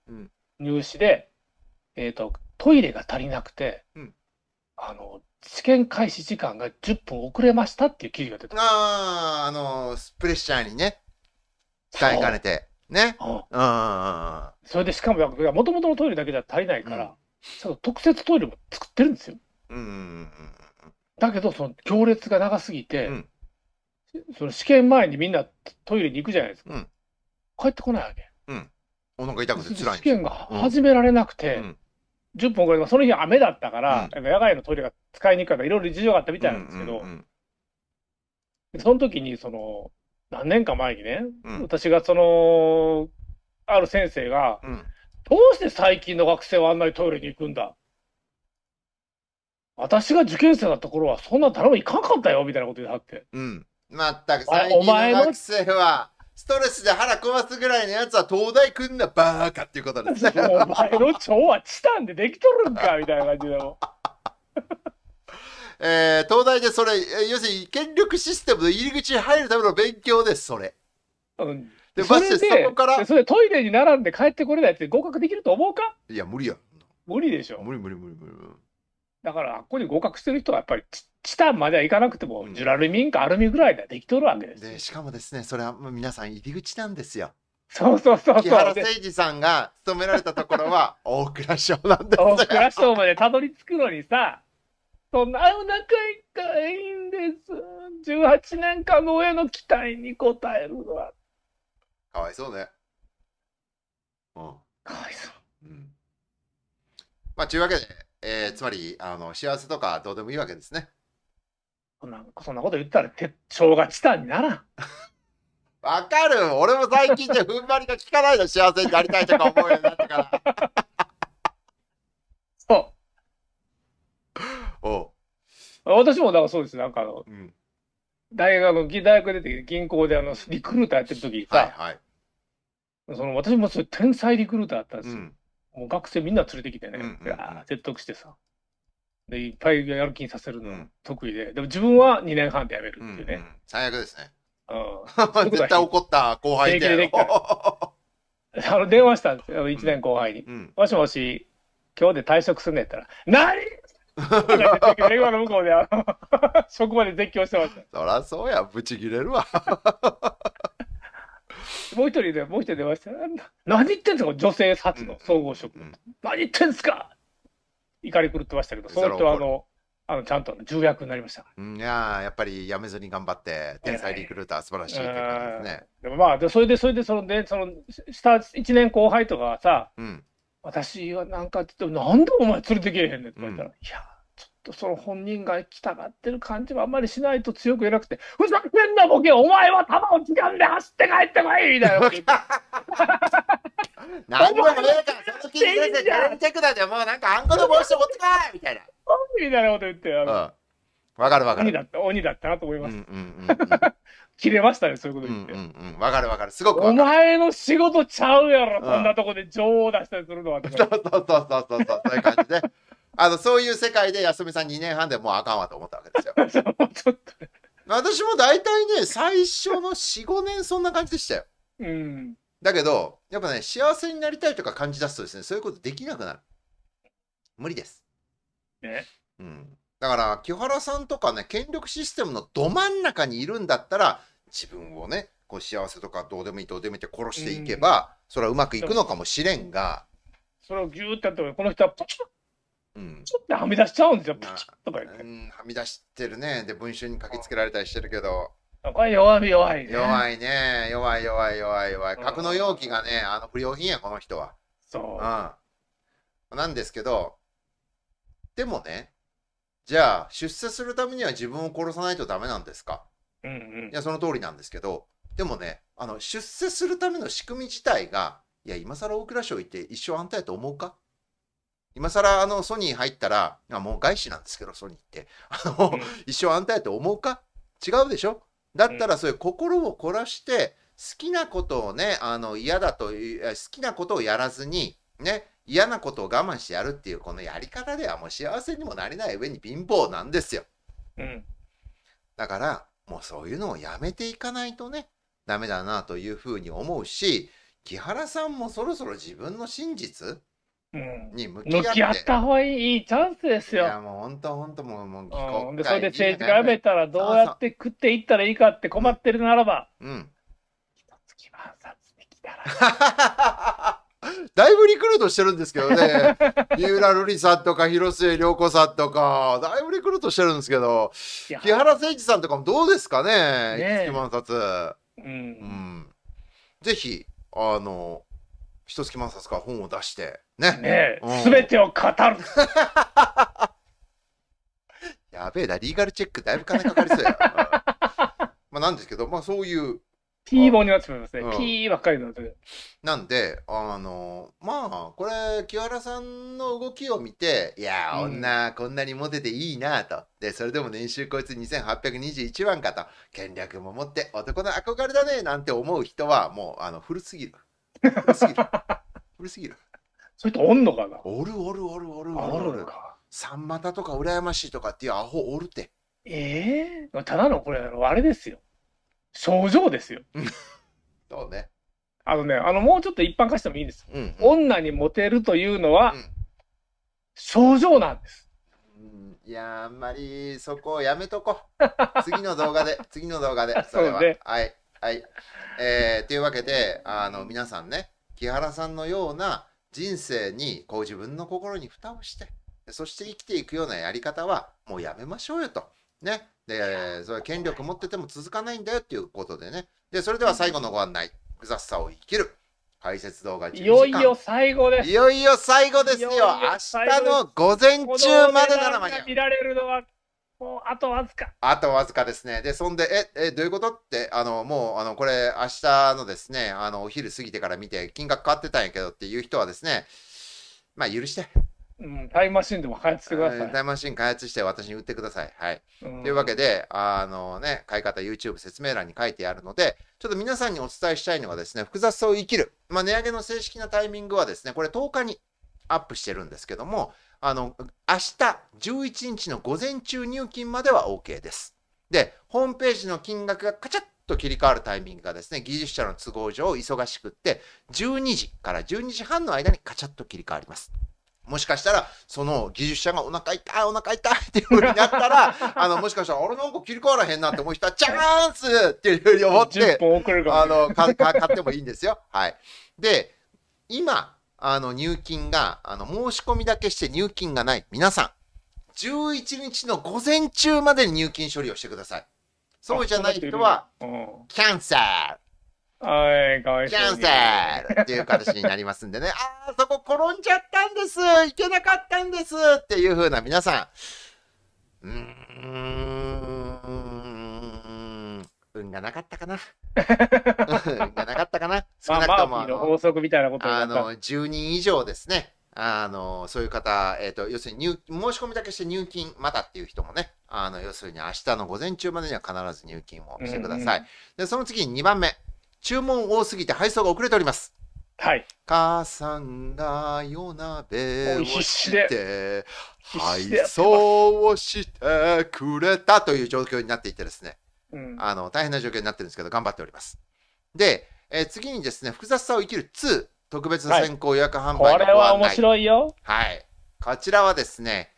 Speaker 2: 入試で、うん、えっ、ー、と、トイレが足りなくて、あの、試験開始時間が10分遅れましたっていう記事が出た。あ
Speaker 1: あ、あの、プレッシャーにね、伝えかねて。
Speaker 2: ね。うん。それでしかも、もともとのトイレだけじゃ足りないから、うん、特設トイレも作ってるんですよ。うん。だけど、その行列が長すぎて、うん、その試験前にみんなトイレに行くじゃないですか。うん、帰ってこないわけ。うん。お腹痛くて辛い。試験が始められなくて、うん、10分遅れて、その日雨だったから、うん、野外のトイレが使いにくかったいろいろ事情があったみたいなんですけど、うんうんうん、その時に、その、何年か前にね、私がその、ある先生が、どうして最近の学生はあんなにトイレに行くんだ私が受験生だった頃は、そんな誰も行かんかったよ、みたいなこと言ってはって。うん。まったく最近の学生
Speaker 1: は、ストレスで腹壊すぐらいのやつは東大くんなバーカっていうことで
Speaker 2: すね。(laughs) お前の腸はチタンでできとるんか、みたいな感じでも。(laughs)
Speaker 1: えー東大でそれ、えー要するに権力システムの入り
Speaker 2: 口に入るための勉強です、それ。うんで、ましてそこからそれトイレに並んで帰ってこれないって合格できると思うかいや、無理や。無理でしょ無。理無理無理無理無理。だから、あっこに合格してる人はやっぱりチタンまではいかなくても、ジュラルミンかアルミぐらいではできとるわけです。で、しかもですね、それは皆さん入り口なんですよ。そうそうそうそう。木原誠
Speaker 1: 二さんが勤められたところは (laughs) 大蔵省なんですよ。大蔵省までたどり着くのに
Speaker 2: さ、そんな、お腹痛いんです。18年間の親の期待に応えるのは。
Speaker 1: かわいそうね。うん。かわいそう。うん。まあ、ちゅうわけで、えー、つまりあの幸せとかどうでもいいわけですね。
Speaker 2: そんなそんなこと言ったら鉄
Speaker 1: 生がチタンにならん。(laughs) わかる俺も最近じゃ踏ん張りが効かないの幸せになり
Speaker 2: たいとか思うようになってから。(laughs) そう。お私もだからそうですなんかあの、うん、大学の大学出て銀行であのリクルーターやってる時さ、はいはい、その私もそれ天才リクルーターだったんですよ。うんもう学生みんな連れてきてね、うんうんうん、説得してさ。で、いっぱいやる気にさせるの得意で、うん、でも自分は2年半で辞めるっていうね。うんうん、最悪ですね。うん、(laughs) 絶対怒った後輩で。で (laughs) あの、電話したんですよ、1年後輩に。うん、もしもし、今日で退職すんねやったら、何電話 (laughs) の向こうで、職場で絶叫してました。そゃそ
Speaker 1: うや、ブチ切
Speaker 2: れるわ。もう一人で、もう一人出ました。何言ってんすか、女性初の総合職。うんうん、何言ってんすか怒り狂ってましたけど、その人はあの、
Speaker 1: あのちゃんと重役になりました。いややっぱりやめずに頑張って、天才リクルーター、素晴
Speaker 2: らしいって感じですね。でもまあ、それで、それで、そのね、その、た1年後輩とかさ、うん、私はなんかちょっと、なんでお前連れてけえへんねんって言われたら、いやその本人が来たがってる感じはあんまりしないと強く偉なくて、ふざけんなボケ、お前は球を掴んで走って帰ってこいみたいな。
Speaker 1: 何もえかその気にクだもうなんかあんこの帽子持ってこいみたいな。
Speaker 2: みたいなこと言って、あの、わ、うん、かるわかる。鬼だった、鬼だったなと思います。
Speaker 1: 切れましたね、そういうこと言って。わ、うんうん、かるわかる、すごくお
Speaker 2: 前の仕事ちゃうやろ、こんなとこで女王出したりするのは。そう
Speaker 1: そうそうそう、そういう感じで、あの、そういう世界で安富さん2年半でもうあかんわと思ったわけですよ。
Speaker 2: 私 (laughs) も大体
Speaker 1: ね、最初の4、5年そんな感じでしたよ。うん。だけど、やっぱね、幸せになりたいとか感じ出すとですね、そういうことできなくなる。無理です。ね。うん。だから、木原さんとかね、権力システムのど真ん中にいるんだったら、自分をね、こう幸せとかどうでもいいどうでもいいって殺していけば、うん、それはうまくいくのかもしれんが。
Speaker 2: それをギューってやったら、この人はポチッうん、ちょっとはみ出しちゃうんですよ、プチッ
Speaker 1: とか言って、うん。はみ出してるね。で、文集に書きつけられたりしてるけど。
Speaker 2: これ弱み弱いね。弱
Speaker 1: いね。弱い弱い弱い弱い。格の容器がね、あの不良品や、この人は。そう。うん。なんですけど、でもね、じゃあ、出世するためには自分を殺さないとダメなんですかうんうん。いや、その通りなんですけど、でもね、あの、出世するための仕組み自体が、いや、今更大蔵省行って一生あんたやと思うか今更あのソニー入ったら、もう外資なんですけど、ソニーって。あの、うん、一生あんたやと思うか違うでしょだったらそういう心を凝らして、好きなことをね、あの嫌だと、好きなことをやらずに、ね、嫌なことを我慢してやるっていうこのやり方ではもう幸せにもなれない上に貧乏なんですよ。うん。だから、もうそういうのをやめて
Speaker 2: いかないと
Speaker 1: ね、ダメだなというふうに思うし、木原さんもそろそろ自分の真実、に向き合って、うん、向き合っ
Speaker 2: た方がいいチャンスですよ。いや
Speaker 1: もう本当本当もうもう国、うん、でそれで政治家辞めたらどうやっ
Speaker 2: て食っていったらいいかって困ってるならば、
Speaker 1: うん、一月万冊できたら。(laughs) だいぶリクルートしてるんですけどね。三浦瑠麗さんとか、広末涼子さんとか、だいぶリクルートしてるんですけど、木原誠二さんとかもどうですかね、ね一月万冊。うん、ぜひ、あの、一月万冊から本を出して、ね。す、べ、てを語る。(laughs) やべえな、リーガルチェックだいぶ金かかりそうや。まあなんですけど、まあそういう。
Speaker 2: P 本になってしまいますね。ん、P ばっかりなので。
Speaker 1: なんで、あの、まあ、これ、
Speaker 2: 木原さんの動きを見
Speaker 1: て、いや、女、こんなにモテていいなと。で、それでも年収こいつ2821万かと。権力も持って男の憧れだね、なんて思う人は、もう、あの、古すぎる。古すぎる。古すぎる。そおんのかなおるおるおるおるおるおるか。またと
Speaker 2: か羨ましいとかっていうアホおるて。ええー、ただのこれ、あれですよ。症状ですよ。(laughs) そうね。あのね、あの、もうちょっと一般化してもいいんです。うんうん、女にモテるというのは、うん、症状なんです。
Speaker 1: いやあんまりそこをやめとこ (laughs) 次の動画で、次の動画で、(laughs) それは。ね、はい、はい。えー、というわけで、あの、皆さんね、木原さんのような、人生にこう自分の心に蓋をしてそして生きていくようなやり方はもうやめましょうよと。ね。で、それ権力持ってても続かないんだよっていうことでね。で、それでは最後のご案内。雑さを生きる。解説動画いよいよ
Speaker 2: 最後です。いよいよ最後ですよ。いよいよす明日の午前中までなら間に合う。もうあとわずか。
Speaker 1: あとわずかですね。で、そんで、え、え、どういうことって、あの、もう、あの、これ、明日のですね、あの、お昼過ぎてから見て、金額変わってたんやけどっていう人はですね、まあ、許して。
Speaker 2: うん、タイムマシンでも開発してください。タイムマ
Speaker 1: シン開発して私に売ってください。はい。うん、というわけで、あのね、買い方 YouTube 説明欄に書いてあるので、ちょっと皆さんにお伝えしたいのがですね、複雑さを生きる。まあ、値上げの正式なタイミングはですね、これ10日にアップしてるんですけども、あの明日11日の午前中入金までは OK です。で、ホームページの金額がカチャッと切り替わるタイミングがですね、技術者の都合上忙しくって、12時から12時半の間にカチャッと切り替わります。もしかしたら、その技術者がお腹痛い、お腹痛い (laughs) っていうふうになったら、あの、もしかしたら、あれなんか切り替わらへんなって思う人は、チャンスっていうふうに思って、あのかか、買ってもいいんですよ。はい。で、今、あの、入金が、あの、申し込みだけして入金がない。皆さん、11日の午前中までに入金処理をしてください。そうじゃない人は、キャンセルい、かわいキャンセルっていう形になりますんでね。ああ、そこ転んじゃったんですいけなかったんですっていう風な皆さん。うーん。運がなかったかな。(laughs) 運がなかったかな。まあ、の法則みたいなことあの10人以上ですね、あのそういう方、えーと、要するに入申し込みだけして入金まだっていう人もね、あの要するに明日の午前中までには必ず入金をしてください。うんうん、でその次に2番目、注文多すぎて配送が遅れております。はい、母さんが夜鍋をして配送をしてくれたという状況になっていてですね、うん、あの大変な状況になってるんですけど頑張っております。でえー、次にですね、複雑さを生きる2、特別な先行予約販売、はい、これは面白いよ。はい。こちらはですね、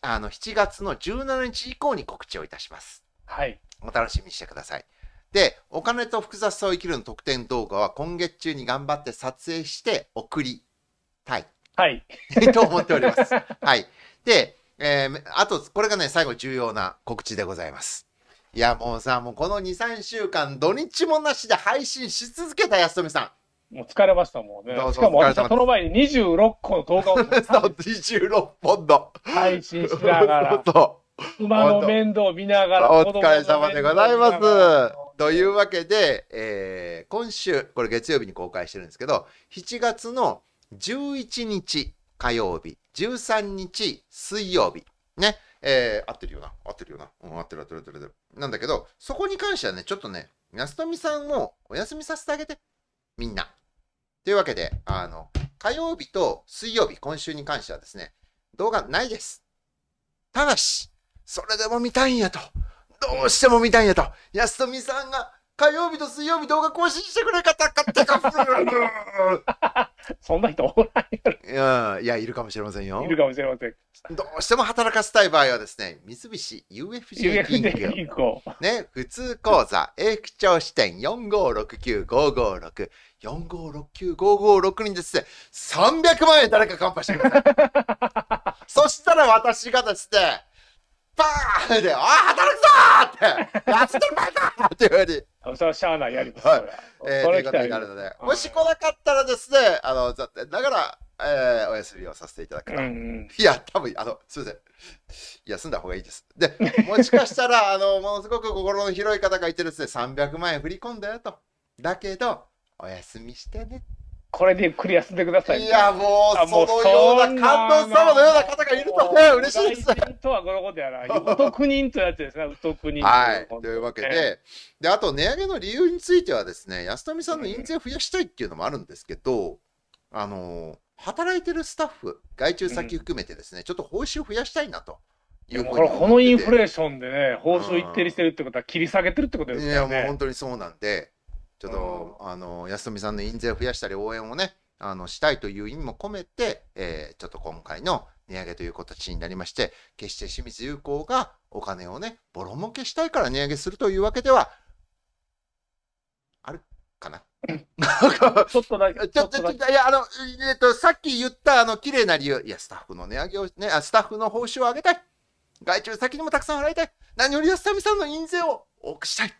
Speaker 1: あの、7月の17日以降に告知をいたします。はい。お楽しみにしてください。で、お金と複雑さを生きるの特典動画は今月中に頑張って撮影して送りたい。はい。(laughs) と思っております。はい。で、えー、あと、これがね、最後重要な告知でございます。いやもうさもうこの23週間土日もなしで配信し続けた安富さんもう疲れましたもんね。しかも私はそ
Speaker 2: の前に26個の動画を26本の配信しながら。馬の面倒を見ながら。お疲れ様でございます。とい
Speaker 1: うわけで、えー、今週、これ月曜日に公開してるんですけど、7月の11日火曜日、13日水曜日、ね、えー、合ってるよな。合ってるよな。うん、合ってる合ってる合ってる合ってる。なんだけど、そこに関してはね、ちょっとね、安富さんをお休みさせてあげて、みんな。というわけで、あの、火曜日と水曜日、今週に関してはですね、動画ないです。ただし、それでも見たいんやと。どうしても見たいんやと。安富さんが火曜日と水曜日動画更新してくれかたかってかそんな人おらんやいやいるかもしれませんよいるかもしれませんどうしても働かせたい場合はですね三菱 UFJ 銀行ね普通口座 A 区長支店4569556 4569556にですね300万円誰かカンパしてください (laughs) そしたら私がですねバーンで「ああ働くぞ!」って「やってる場合か!」っていうふうにそれはしゃあないやります。はい。えー、というこになるので、もし来なかったらですね、あの、だから、えー、お休みをさせていただくと。うん、いや、多分あの、すみません。休んだ方がいいです。で、もしかしたら、(laughs) あの、ものすごく心の広い方がいてですね、300万円振り込んだよと。だけど、お休みしてねっこれでクリアしてください。いや、もう、そのような、観音様のような方がいるとね、嬉しいです。
Speaker 2: とはこのことやな。お
Speaker 1: 得人というやつですね、お得人。はい。というわけで、で、あと値上げの理由についてはですね、安富さんの印税増やしたいっていうのもあるんですけど、あの、働いてるスタッフ、外注先含めてですね、ちょっと報酬増やしたいなと。ここのインフ
Speaker 2: レーションでね、報酬いってりしてるってことは切り下げてるってことですね。いや、もう
Speaker 1: 本当にそうなんで、ちょっと、あの安富さんの印税を増やしたり応援をねあのしたいという意味も込めて、えー、ちょっと今回の値上げという形になりまして決して清水友好がお金をねボロ儲けしたいから値上げするというわけではあるかな (laughs) ちょっとだけ。ちょっと、いや、あの、えっ、と、さっき言った、あの、綺麗な理由。いや、スタッフの値上げをね、あスタッフの報酬を上げたい。外注先にもたくさん払いたい。何より安富さんの印税を多くしたい。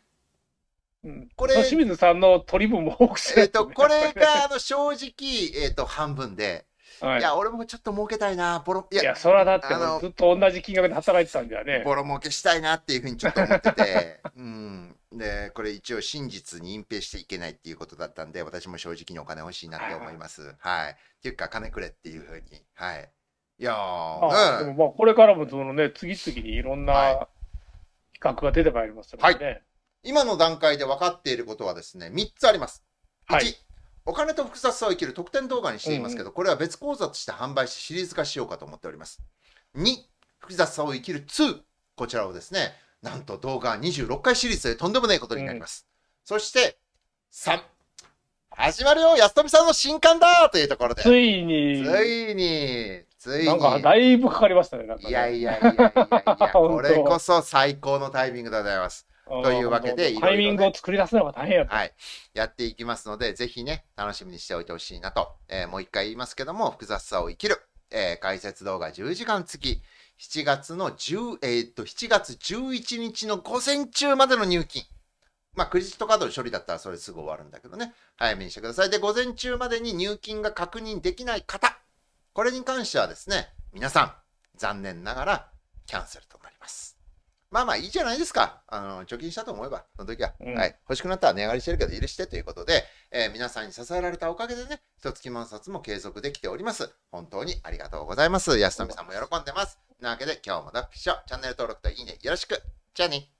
Speaker 2: うん、これ、清水さんの取り分も多くて、
Speaker 1: ね、えっ、と、これが、あの、正直、えっ、ー、と、半分で、はい、いや、俺もちょっと儲けたいな、ボロ、いや、いやそらだって、ずっと同じ金額で働いてたんだよね。ボロ儲けしたいなっていうふうにちょっと思ってて、うん。で、これ一応真実に隠蔽していけないっていうことだったんで、私も正直にお金欲しいなって思います。はい、はいっていうか、金くれっていうふうに。はい。いやー、うん、で
Speaker 2: もまあ、これからもそのね、次々にいろんな企画が出てまいりますからね。はい今の段階で分
Speaker 1: かっていることはですね、3つあります。1、はい、お金と複雑さを生きる特典動画にしていますけど、うん、これは別講座として販売しシリーズ化しようかと思っております。2、複雑さを生きる2、こちらをですね、なんと動画26回シリーズでとんでもないことになります。うん、そして3、始まるよ安富さんの新刊だというところで。
Speaker 2: ついに。つ
Speaker 1: いに。ついに。なんかだいぶかかりましたね。ねいやいやいやいやいや。(laughs) これこそ最高のタイミングでございます。というわけで、タイミング
Speaker 2: を作り出すのが大
Speaker 1: 変やはい。やっていきますので、ぜひね、楽しみにしておいてほしいなと。えー、もう一回言いますけども、複雑さを生きる。えー、解説動画10時間付き。7月の10、えー、っと、7月11日の午前中までの入金。まあ、クレジットカードの処理だったらそれすぐ終わるんだけどね。早めにしてください。で、午前中までに入金が確認できない方。これに関してはですね、皆さん、残念ながらキャンセルとなります。まあまあいいじゃないですか。あの、貯金したと思えば、その時は、うん、はい。欲しくなったら値上がりしてるけど許してということで、えー、皆さんに支えられたおかげでね、一月万冊も継続できております。本当にありがとうございます。安富さんも喜んでます。なわけで今日も読書、チャンネル登録といいねよろしく。じゃあね。